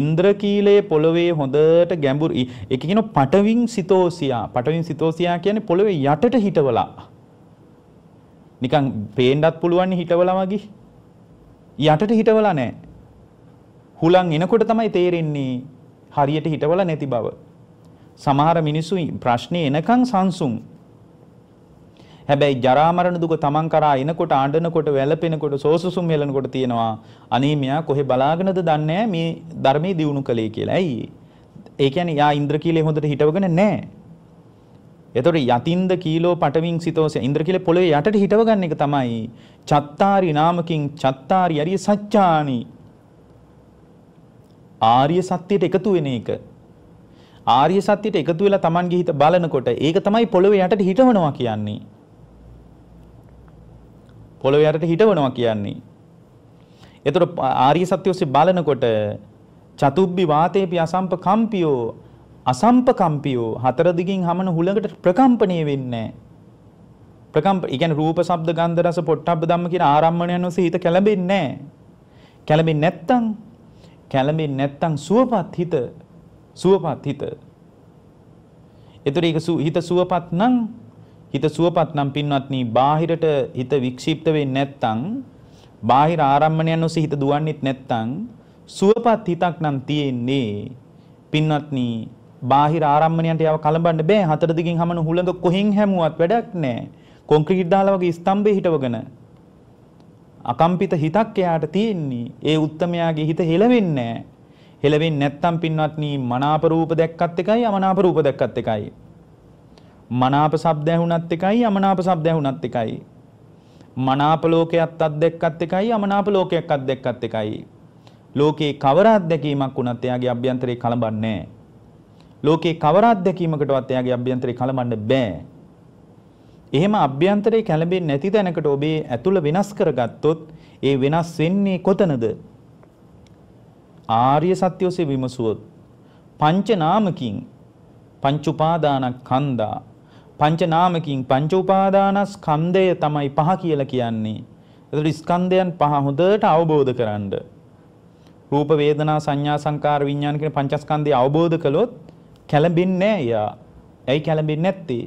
ඉන්ද්‍රකීලයේ පොළවේ හොඳට ගැඹුරු ඒක කියන පටවින් සිතෝසියා පටවින් සිතෝසියා කියන්නේ පොළවේ යටට හිටවලා නිකන් පේන්නත් පුළුවන් හිටවලා වගේ යටට හිටවලා නැහැ හුලං එනකොට තමයි තේරෙන්නේ හරියට හිටවලා නැති බව සමහර මිනිස්සු ප්‍රශ්නේ එනකන් සංසුන් හැබැයි ජරා මරණ දුක තමන් කරා එනකොට අඬනකොට වැළපෙනකොට සෝසුසුම් වෙලනකොට තියෙනවා අනේ මෙයා කොහෙ බලාගෙනද දන්නේ මේ ධර්මයේ දියුණු කලේ කියලා. ඇයි? ඒ කියන්නේ යා ඉන්ද්‍රකීලේ හොඳට හිටවගෙන නැහැ. එතකොට යතින්ද කීලෝ පටවින් සිතෝස ඉන්ද්‍රකීලේ පොළවේ යටට හිටවගන්න එක තමයි චත්තාරි නාමකින් චත්තාරි අරිය සත්‍යානි ආර්ය සත්‍යයට එකතු වෙන එක. ආර්ය සත්‍යයට එකතු වෙලා Taman ගිහිත බලනකොට ඒක තමයි පොළවේ යටට හිටවනවා කියන්නේ. පොළොවේ යටට හිටවනවා කියන්නේ. එතකොට ආර්ය සත්‍ය ඔස්සේ බලනකොට චතුබ්බි වාතේපි අසම්ප කම්පියෝ අසම්ප කම්පියෝ හතර දිගින් හමන හුලඟට ප්‍රකම්පණය වෙන්නේ ප්‍රකම්ප කියන්නේ රූප ශබ්ද ගන්ධ රස පොට්ටබ්බ ධම්ම කියන ආරම්මණයන් ඔස්සේ හිත කැළඹෙන්නේ නැහැ. කැළඹෙන්නේ නැත්තම් කැළඹෙන්නේ නැත්තම් සුවපත් හිත සුවපත් හිත. ඒතර ඒක හිත සුවපත් නම් හිත සුවපත් නම් පින්වත්නි බාහිරට හිත වික්ෂිප්ත වෙන්නේ නැත්නම් බාහිර ආරම්මණයන් ඔස්සේ හිත දුවන්නේත් නැත්නම් සුවපත් හිතක් නම් තියෙන්නේ පින්වත්නි බාහිර ආරම්මණයන්ට යව කලඹන්න බෑ හතර දිගින් හමන හුළඟ කොහෙන් හැමුවත් වැඩක් නෑ කොන්ක්‍රීට් දාලා වගේ ස්තම්භේ හිටවගෙන අකම්පිත හිතක් එයාට තියෙන්නේ ඒ උත්තමයාගේ හිත හෙලවෙන්නේ නෑ හෙලවෙන්නේ නැත්නම් පින්වත්නි මනාප රූප දැක්කත් එකයි අමනාප රූප දැක්කත් එකයි මනාප ශබ්ද ඇහුණත් එකයි අමනාප ශබ්ද ඇහුණත් එකයි. මනාප ලෝකයක් අත්දැක්කත් එකයි අමනාප ලෝකයක් අත්දැක්කත් එකයි. ලෝකේ කවර අත්දැකීමක් වුණත් එයාගේ අභ්‍යන්තරේ කලබන්නේ නැහැ. ලෝකේ කවර අත්දැකීමකටවත් එයාගේ අභ්‍යන්තරේ කලබන්න බෑ. එහෙම අභ්‍යන්තරේ කැළඹෙන්නේ නැති තැනකට ඔබේ ඇතුළ වෙනස් කරගත්තොත් ඒ වෙනස් වෙන්නේ කොතනද? ආර්ය සත්‍යෝසේ විමසුවොත් පංච නාමකින් පංච උපාදාන කන්දා පංචනාමකින් පංච උපාදානස්කන්ධය තමයි පහ කියලා කියන්නේ. එතකොට ස්කන්ධයන් පහ හොඳට අවබෝධ කරගන්න. රූප වේදනා සංඥා සංකාර විඥාන කියන පංචස්කන්ධය අවබෝධ කළොත් කැළඹෙන්නේ නැහැ යා. ඇයි කැළඹෙන්නේ නැත්තේ?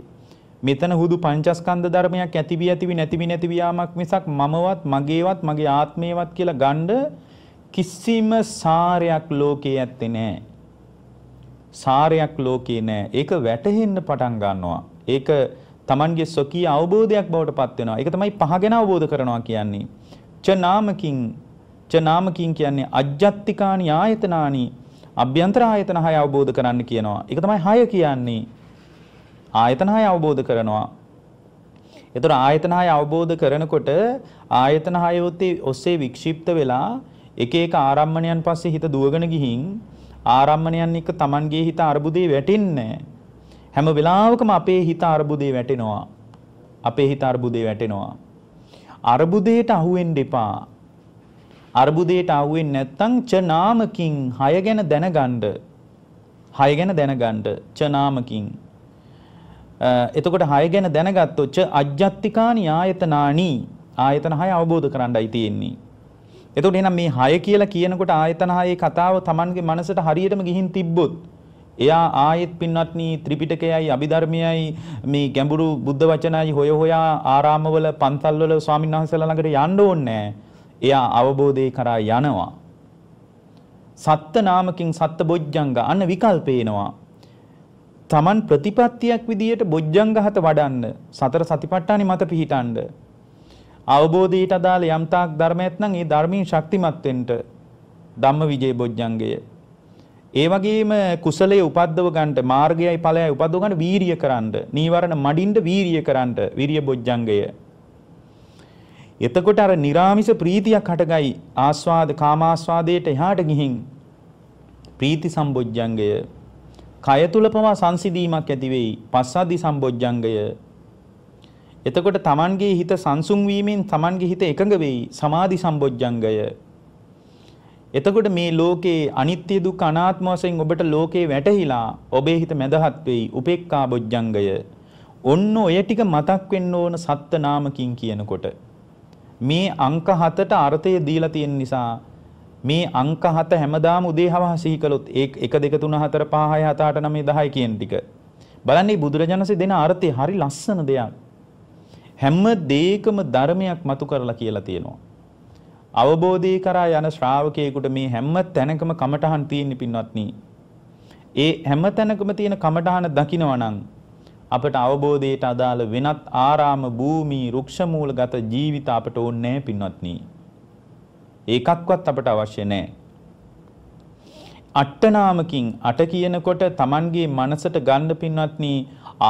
මෙතන හුදු පංචස්කන්ධ ධර්මයක් ඇතිවි ඇතිවි නැතිවි නැතිවි යාමක් මිසක් මමවත් මගේවත් මගේ ආත්මේවත් කියලා ගන්න කිසිම සාරයක් ලෝකේ ඇත්තේ නැහැ. සාරයක් ලෝකේ නැහැ. ඒක වැටහෙන්න පටන් ගන්නවා. ඒක Tamanගේ ස්වකීය අවබෝධයක් බවට පත් වෙනවා. ඒක තමයි පහගෙන අවබෝධ කරනවා කියන්නේ. ච නාමකින් ච නාමකින් කියන්නේ අජ්ජත්තිකානි ආයතනානි අභ්‍යන්තර ආයතන හය අවබෝධ කරන්න කියනවා. ඒක තමයි හය කියන්නේ. ආයතන හය අවබෝධ කරනවා. එතකොට ආයතන හය අවබෝධ කරනකොට ආයතන හය ඔස්සේ වික්ෂිප්ත වෙලා එක එක ආරම්මණයන් පස්සේ හිත දුවගෙන ගිහින් ආරම්මණයන් එක්ක Tamanගේ හිත අරුබුදේ වැටෙන්නේ නැහැ. හැම වෙලාවකම අපේ හිත අර්බුදේ වැටෙනවා. අපේ හිත අර්බුදේ වැටෙනවා. අර්බුදයට අහුවෙන්න එපා. අර්බුදයට අහුවෙන්නේ නැත්නම් ච නාමකින් හය ගැන දැනගන්න. හය ගැන දැනගන්න ච නාමකින්. එතකොට හය ගැන දැනගත්තොත් ච අජ්ජත්තිකානි ආයතනානි ආයතන හය අවබෝධ කරගන්නයි තියෙන්නේ. එතකොට එහෙනම් මේ හය කියලා කියනකොට ආයතන හයේ කතාව Tamanගේ මනසට හරියටම ගිහින් තිබ්බොත් එයා ආයෙත් පින්වත්නි ත්‍රිපිටකයයි අභිධර්මයයි මේ ගැඹුරු බුද්ධ වචනයි හොය හොයා ආරාමවල පන්සල්වල ස්වාමීන් වහන්සේලා ළඟට යන්න ඕනේ එයා අවබෝධය කරා යනවා. සත්ත නාමකින් සත්ත බොජ්ජංග අන්න විකල්පේනවා. Taman ප්‍රතිපත්තියක් විදියට බොජ්ජංග හත වඩන්න සතර සතිපට්ඨානි මත පිහිටන්න. අවබෝධයට අදාළ යම්තාක් ධර්මයක් නම් ඒ ධර්මයෙන් ශක්තිමත් වෙන්න ධම්මවිජේ බොජ්ජංගය ඒ වගේම කුසලයේ උපද්දව ගන්නට මාර්ගයයි ඵලයයි උපද්දව ගන්න වීරිය කරන්න. නීවරණ මඩින්ද වීරිය කරන්න. වීරිය බොජ්ජංගය. එතකොට අර निराமிස ප්‍රීතියක් හටගයි ආස්වාද කාමාස්වාදයට එහාට ගිහින් ප්‍රීති සම්බොජ්ජංගය කය තුල පවා සංසිඳීමක් ඇති වෙයි පස්සද්ධි සම්බොජ්ජංගය එතකොට Tamanගේ හිත සංසුන් වීමෙන් Tamanගේ හිත එකඟ වෙයි සමාධි සම්බොජ්ජංගය එතකොට මේ ලෝකේ අනිත්‍ය දුක් අනාත්ම වශයෙන් ඔබට ලෝකේ වැටහිලා ඔබේ හිත මැදහත් වෙයි උපේක්ඛා බොජ්ජංගය. ඔන්න ඔය ටික මතක් වෙන්න ඕන සත්ත්ව නාමකින් කියනකොට මේ අංක 7ට අර්ථය දීලා තියෙන නිසා මේ අංක 7 හැමදාම උදේ හවස සිහි කළොත් 1 2 3 4 5 6 7 8 9 10 කියන ටික බලන්නේ බුදුරජාණන්සේ දෙන අර්ථය හරි ලස්සන දෙයක්. හැම දෙයකම ධර්මයක් මතු කරලා කියලා තියෙනවා. අවබෝධය කරා යන ශ්‍රාවකයෙකුට මේ හැම තැනකම කමටහන් තියෙන්න පින්වත්නි. ඒ හැම තැනකම තියෙන කමටහන දකිනවා නම් අපට අවබෝධයට අදාළ වෙනත් ආරාම භූමී රුක්ෂ මූලගත ජීවිත අපට ඕනේ නැහැ පින්වත්නි. ඒකක්වත් අපට අවශ්‍ය නැහැ. අට්ඨනාමකින් අට කියනකොට Tamanගේ මනසට ගන්න පින්වත්නි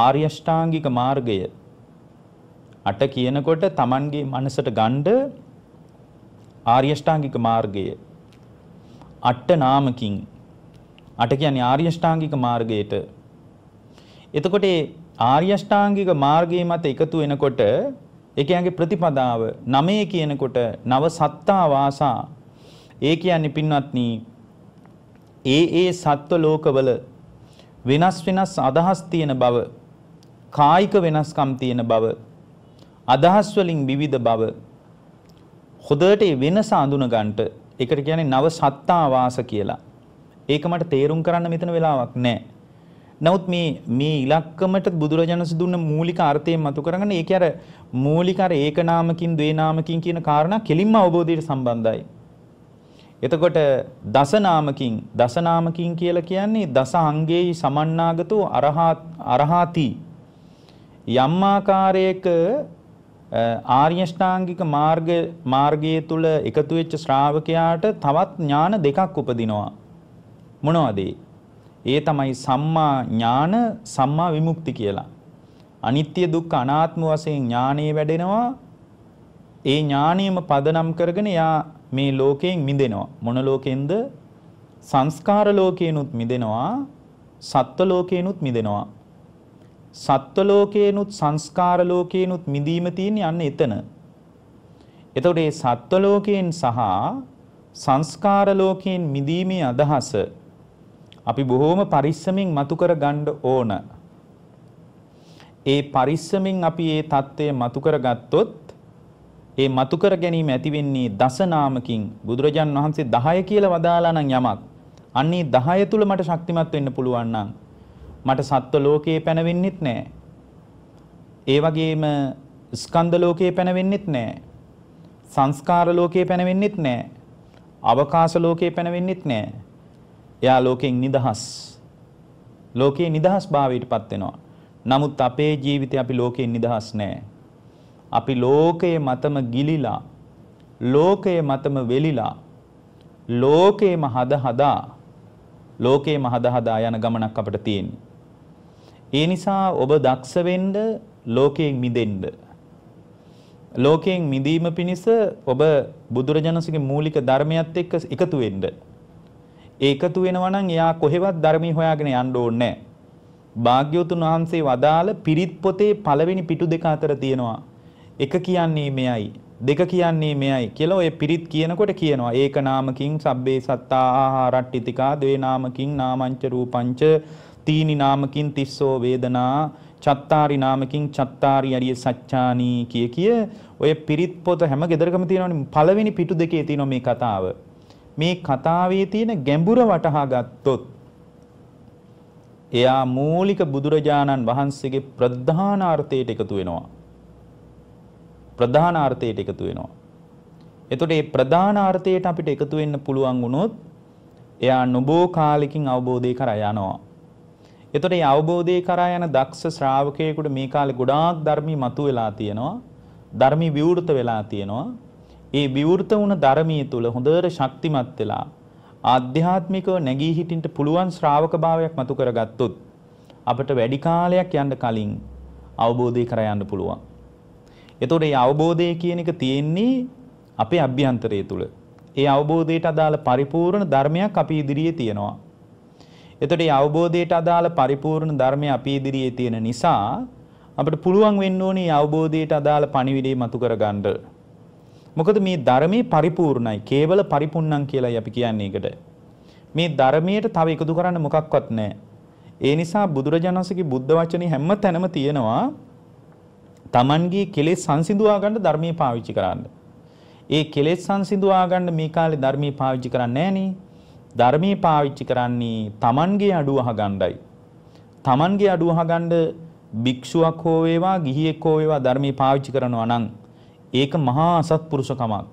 ආර්ය ෂ්ටාංගික මාර්ගය. අට කියනකොට Tamanගේ මනසට ගන්න ආර්ය ෂ්ටාංගික මාර්ගය අට නාමකින් අට කියන්නේ ආර්ය ෂ්ටාංගික මාර්ගයට එතකොට ඒ ආර්ය ෂ්ටාංගික මාර්ගයේ මත එකතු වෙනකොට ඒකයන්ගේ ප්‍රතිපදාව නමේ කියනකොට නව සත්තා වාසා ඒ කියන්නේ පින්වත්නි ඒ ඒ සත්ව ලෝකවල වෙනස් වෙනස් අදහස් තියෙන බව කායික වෙනස්කම් තියෙන බව අදහස් වලින් විවිධ බව හොදට ඒ වෙනස අඳුනගන්ට එකට කියන්නේ නව සත්තාවාස කියලා. ඒක මට තේරුම් කරන්න මෙතන වෙලාවක් නැහැ. නමුත් මේ මේ ඉලක්කමට බුදුරජාණන් දුන්න මූලික අර්ථයෙන් මතු කරගෙන ඒක අර මූලික අර ඒක නාමකින් ද්වේ නාමකින් කියන කාරණා කෙලින්ම අවබෝධයට සම්බන්ධයි. එතකොට දස නාමකින් දස නාමකින් කියලා කියන්නේ දස අංගේයි සමන්නාගතෝ අරහාති යම් ආකාරයක ආර්ය ශ්‍රාංගික මාර්ග මාර්ගයේ තුල එකතු වෙච්ච ශ්‍රාවකයාට තවත් ඥාන දෙකක් උපදිනවා මොනවද ඒ තමයි සම්මා ඥාන සම්මා විමුක්ති කියලා අනිත්‍ය දුක්ඛ අනාත්ම වශයෙන් ඥානයේ වැඩෙනවා ඒ ඥානියම පදනම් කරගෙන යා මේ ලෝකයෙන් මිදෙනවා මොන ලෝකෙන්ද සංස්කාර ලෝකේනුත් මිදෙනවා සත්ත්ව ලෝකේනුත් මිදෙනවා සත්ව ලෝකේනුත් සංස්කාර ලෝකේනුත් මිදීම තියෙන්නේ අන්න එතන. එතකොට මේ සත්ව ලෝකයෙන් සහ සංස්කාර ලෝකයෙන් මිදීමේ අදහස අපි බොහෝම පරිස්සමින් මතු කර ගන්න ඕන. ඒ පරිස්සමින් අපි මේ தත්ත්වය මතු කරගත්තොත් ඒ මතු කර ගැනීම ඇති වෙන්නේ දසනාමකින් බුදුරජාන් වහන්සේ 10 කියලා වදාලා නම් යමක්. අන්නේ 10 තුල මට ශක්තිමත් වෙන්න පුළුවන් නම් මට සත්ව ලෝකයේ පැනවෙන්නෙත් නෑ. ඒ වගේම ස්කන්ධ ලෝකයේ පැනවෙන්නෙත් නෑ. සංස්කාර ලෝකයේ පැනවෙන්නෙත් නෑ. අවකාශ ලෝකයේ පැනවෙන්නෙත් නෑ. එයා ලෝකෙන් නිදහස්. ලෝකයේ නිදහස් භාවයට පත් වෙනවා. නමුත් අපේ ජීවිතේ අපි ලෝකයෙන් නිදහස් නෑ. අපි ලෝකයේ මතම ගිලිලා ලෝකයේ මතම වෙලිලා ලෝකයේම හද හදා ලෝකයේම හද හදා යන ගමනක් අපිට තියෙන්නේ. ඒ නිසා ඔබ දක්ෂ වෙන්න ලෝකයෙන් මිදෙන්න. ලෝකයෙන් මිදීම පිණිස ඔබ බුදුරජාණන්සේගේ මූලික ධර්මයත් එක්ක එකතු වෙන්න. ඒ එකතු වෙනවා නම් එයා කොහෙවත් ධර්මී හොයාගෙන යන්න ඕනේ නැහැ. භාග්‍යවතුන් වහන්සේ වදාළ පිරිත් පොතේ පළවෙනි පිටු දෙක අතර තියෙනවා. එක කියන්නේ මෙයයි, දෙක කියන්නේ මෙයයි කියලා ඔය පිරිත් කියනකොට කියනවා. ඒක නාමකින් සබ්බේ සත්තා ආහාරට්ටිතිකා, ද්වේ නාමකින් නාමංච රූපංච තීනි නාමකින් තිස්සෝ වේදනා චත්තාරි නාමකින් චත්තාරි අරිය සච්ඡානි කිය කිය ඔය පිරිත් පොත හැම ගෙදරකම තියෙනවනේ පළවෙනි පිටු දෙකේ තියෙනවා මේ කතාව. මේ කතාවේ තියෙන ගැඹුර වටහා ගත්තොත් එයා මූලික බුදුරජාණන් වහන්සේගේ ප්‍රධානාර්ථයට එකතු වෙනවා. ප්‍රධානාර්ථයට එකතු වෙනවා. එතකොට මේ ප්‍රධානාර්ථයට අපිට එකතු වෙන්න පුළුවන් වුණොත් එයා නොබෝ කාලෙකින් අවබෝධය කරා යනවා. එතකොට මේ අවබෝධය කරා යන දක්ෂ ශ්‍රාවකයෙකුට මේ කාලේ ගොඩාක් ධර්මී මතු වෙලා තියෙනවා. ධර්මී විවෘත වෙලා තියෙනවා. ඒ විවෘත වුණ ධර්මයේ තුල හොඳට ශක්තිමත් වෙලා ආධ්‍යාත්මිකව නැගී හිටින්න පුළුවන් ශ්‍රාවකභාවයක් මතු කරගත්තොත් අපිට වැඩි කාලයක් යන්න කලින් අවබෝධය කර යන්න පුළුවන්. එතකොට මේ අවබෝධය කියන එක තියෙන්නේ අපේ අභ්‍යන්තරය තුල. ඒ අවබෝධයට අදාළ පරිපූර්ණ ධර්මයක් අපි ඉදිරියේ තියෙනවා. එතකොට මේ අවබෝධයට අදාළ පරිපූර්ණ ධර්මය අපි ඉදිරියේ තියෙන නිසා අපිට පුළුවන් වෙන්න ඕනේ අවබෝධයට අදාළ පණිවිඩය මතු කරගන්න. මොකද මේ ධර්මයේ පරිපූර්ණයි. කේවල පරිපූර්ණම් කියලායි අපි කියන්නේ ඒකට. මේ ධර්මයට තව එකතු කරන්න මොකක්වත් නැහැ. ඒ නිසා බුදුරජාණන් වහන්සේගේ බුද්ධ වචනේ හැම තැනම තියෙනවා තමන්ගේ කෙලෙස් සංසිඳුවා ගන්න ධර්මයේ පාවිච්චි කරන්න. ඒ කෙලෙස් සංසිඳුවා ගන්න මේ කාලේ ධර්මයේ පාවිච්චි කරන්නේ නැහැ නේ. ධර්මයේ පාවිච්චි කරන්නේ Tamanගේ අඩුව අහගණ්ඩයි. Tamanගේ අඩුව අහගණ්ඩ භික්ෂුවක් හෝ වේවා ගිහියෙක් හෝ වේවා ධර්මයේ පාවිච්චි කරනවා නම් ඒක මහා අසත්පුරුෂකමක්.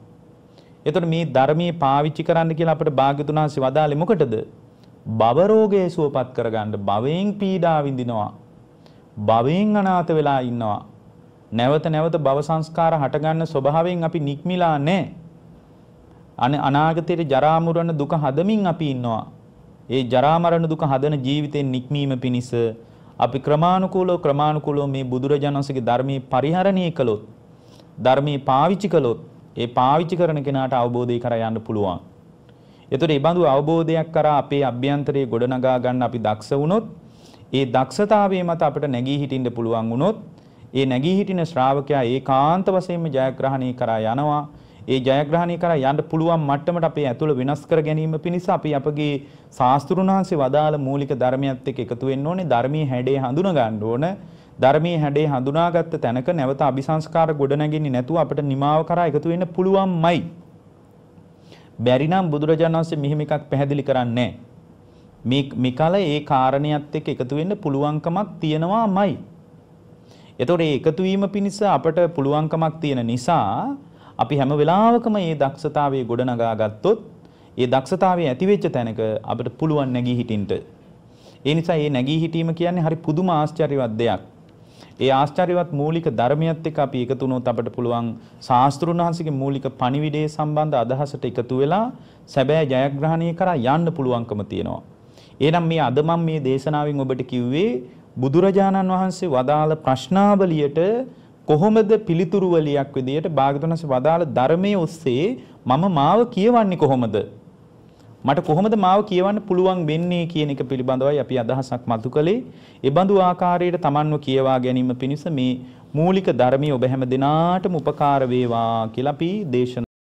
එතකොට මේ ධර්මයේ පාවිච්චි කරන්න කියලා අපිට භාග්‍යතුන් වහන්සේ වදාළේ මොකටද? භව රෝගයේ සුවපත් කරගන්න භවයෙන් පීඩා විඳිනවා. භවයෙන් අනාථ වෙලා ඉන්නවා. නැවත නැවත භව සංස්කාර හටගන්න ස්වභාවයෙන් අපි නික්මිලා නැහැ. අනාගතයේ ජරා මරණ දුක හදමින් අපි ඉන්නවා. ඒ ජරා මරණ දුක හදන ජීවිතෙන් නික්මීම පිණිස අපි ක්‍රමානුකූලව ක්‍රමානුකූලව මේ බුදුරජාණන්සේගේ ධර්මයේ පරිහරණය කළොත් ධර්මයේ පාවිච්චි කළොත් ඒ පාවිච්චි කරන කෙනාට අවබෝධය කරා යන්න පුළුවන්. එතකොට මේ බඳු අවබෝධයක් කරා අපේ අභ්‍යන්තරයේ ගොඩනගා ගන්න අපි දක්ෂ වුණොත් ඒ දක්ෂතාවය මත අපිට නැගී හිටින්න පුළුවන් වුණොත් ඒ නැගී හිටින ශ්‍රාවකයා ඒකාන්ත වශයෙන්ම ජයග්‍රහණය කරා යනවා. ඒ ජයග්‍රහණය කරා යන්න පුළුවන් මට්ටමට අපේ ඇතුළ වෙනස් කර ගැනීම පිණිස අපි අපගේ ශාස්ත්‍රුණාංශේ වදාළ මූලික ධර්මයත් එක්ක එකතු වෙන්න ඕනේ ධර්මයේ හැඩේ හඳුනා ගන්න ඕන ධර්මයේ හැඩේ හඳුනාගත්ත තැනක නැවත අபிසංස්කාර ගොඩනැගෙන්නේ නැතුව අපිට නිමාව කරා එකතු වෙන්න පුළුවන්මයි බැරි නම් බුදුරජාණන් වහන්සේ මෙහෙම එකක් පැහැදිලි කරන්නේ මේ මිකල ඒ කාරණියත් එක්ක එකතු වෙන්න පුළුවන්කමක් තියෙනවාමයි. එතකොට මේ එකතු වීම පිණිස අපට පුළුවන්කමක් තියෙන නිසා අපි හැම වෙලාවකම මේ දක්ෂතාවයේ ගොඩනගා ගත්තොත් ඒ දක්ෂතාවයේ ඇතිවෙච්ච තැනක අපිට පුළුවන් නැගී හිටින්න. ඒ නිසා මේ නැගී හිටීම කියන්නේ හරි පුදුම ආශ්චර්යවත් දෙයක්. ඒ ආශ්චර්යවත් මූලික ධර්මයත් එක්ක අපි එකතු වුණොත් අපිට පුළුවන් ශාස්ත්‍රුන් වහන්සේගේ මූලික පණිවිඩයේ සම්බන්ධ අදහසට එකතු වෙලා සැබෑ ජයග්‍රහණය කරා යන්න පුළුවන්කම තියෙනවා. එහෙනම් මේ අද මම මේ දේශනාවෙන් ඔබට කිව්වේ බුදුරජාණන් වහන්සේ වදාළ ප්‍රශ්නාවලියට කොහොමද පිළිතුරු වලියක් විදියට භාගතුනස වදාළ ධර්මයේ ඔස්සේ මම මාව කියවන්නේ කොහොමද? මට කොහොමද මාව කියවන්න පුළුවන් වෙන්නේ කියන එක පිළිබඳවයි අපි අදහසක් මතු කළේ. ඒ බඳු ආකාරයට Tamanව කියවා ගැනීම පිණිස මේ මූලික ධර්මයේ ඔබ හැම දිනාටම උපකාර වේවා කියලා අපි දේශනා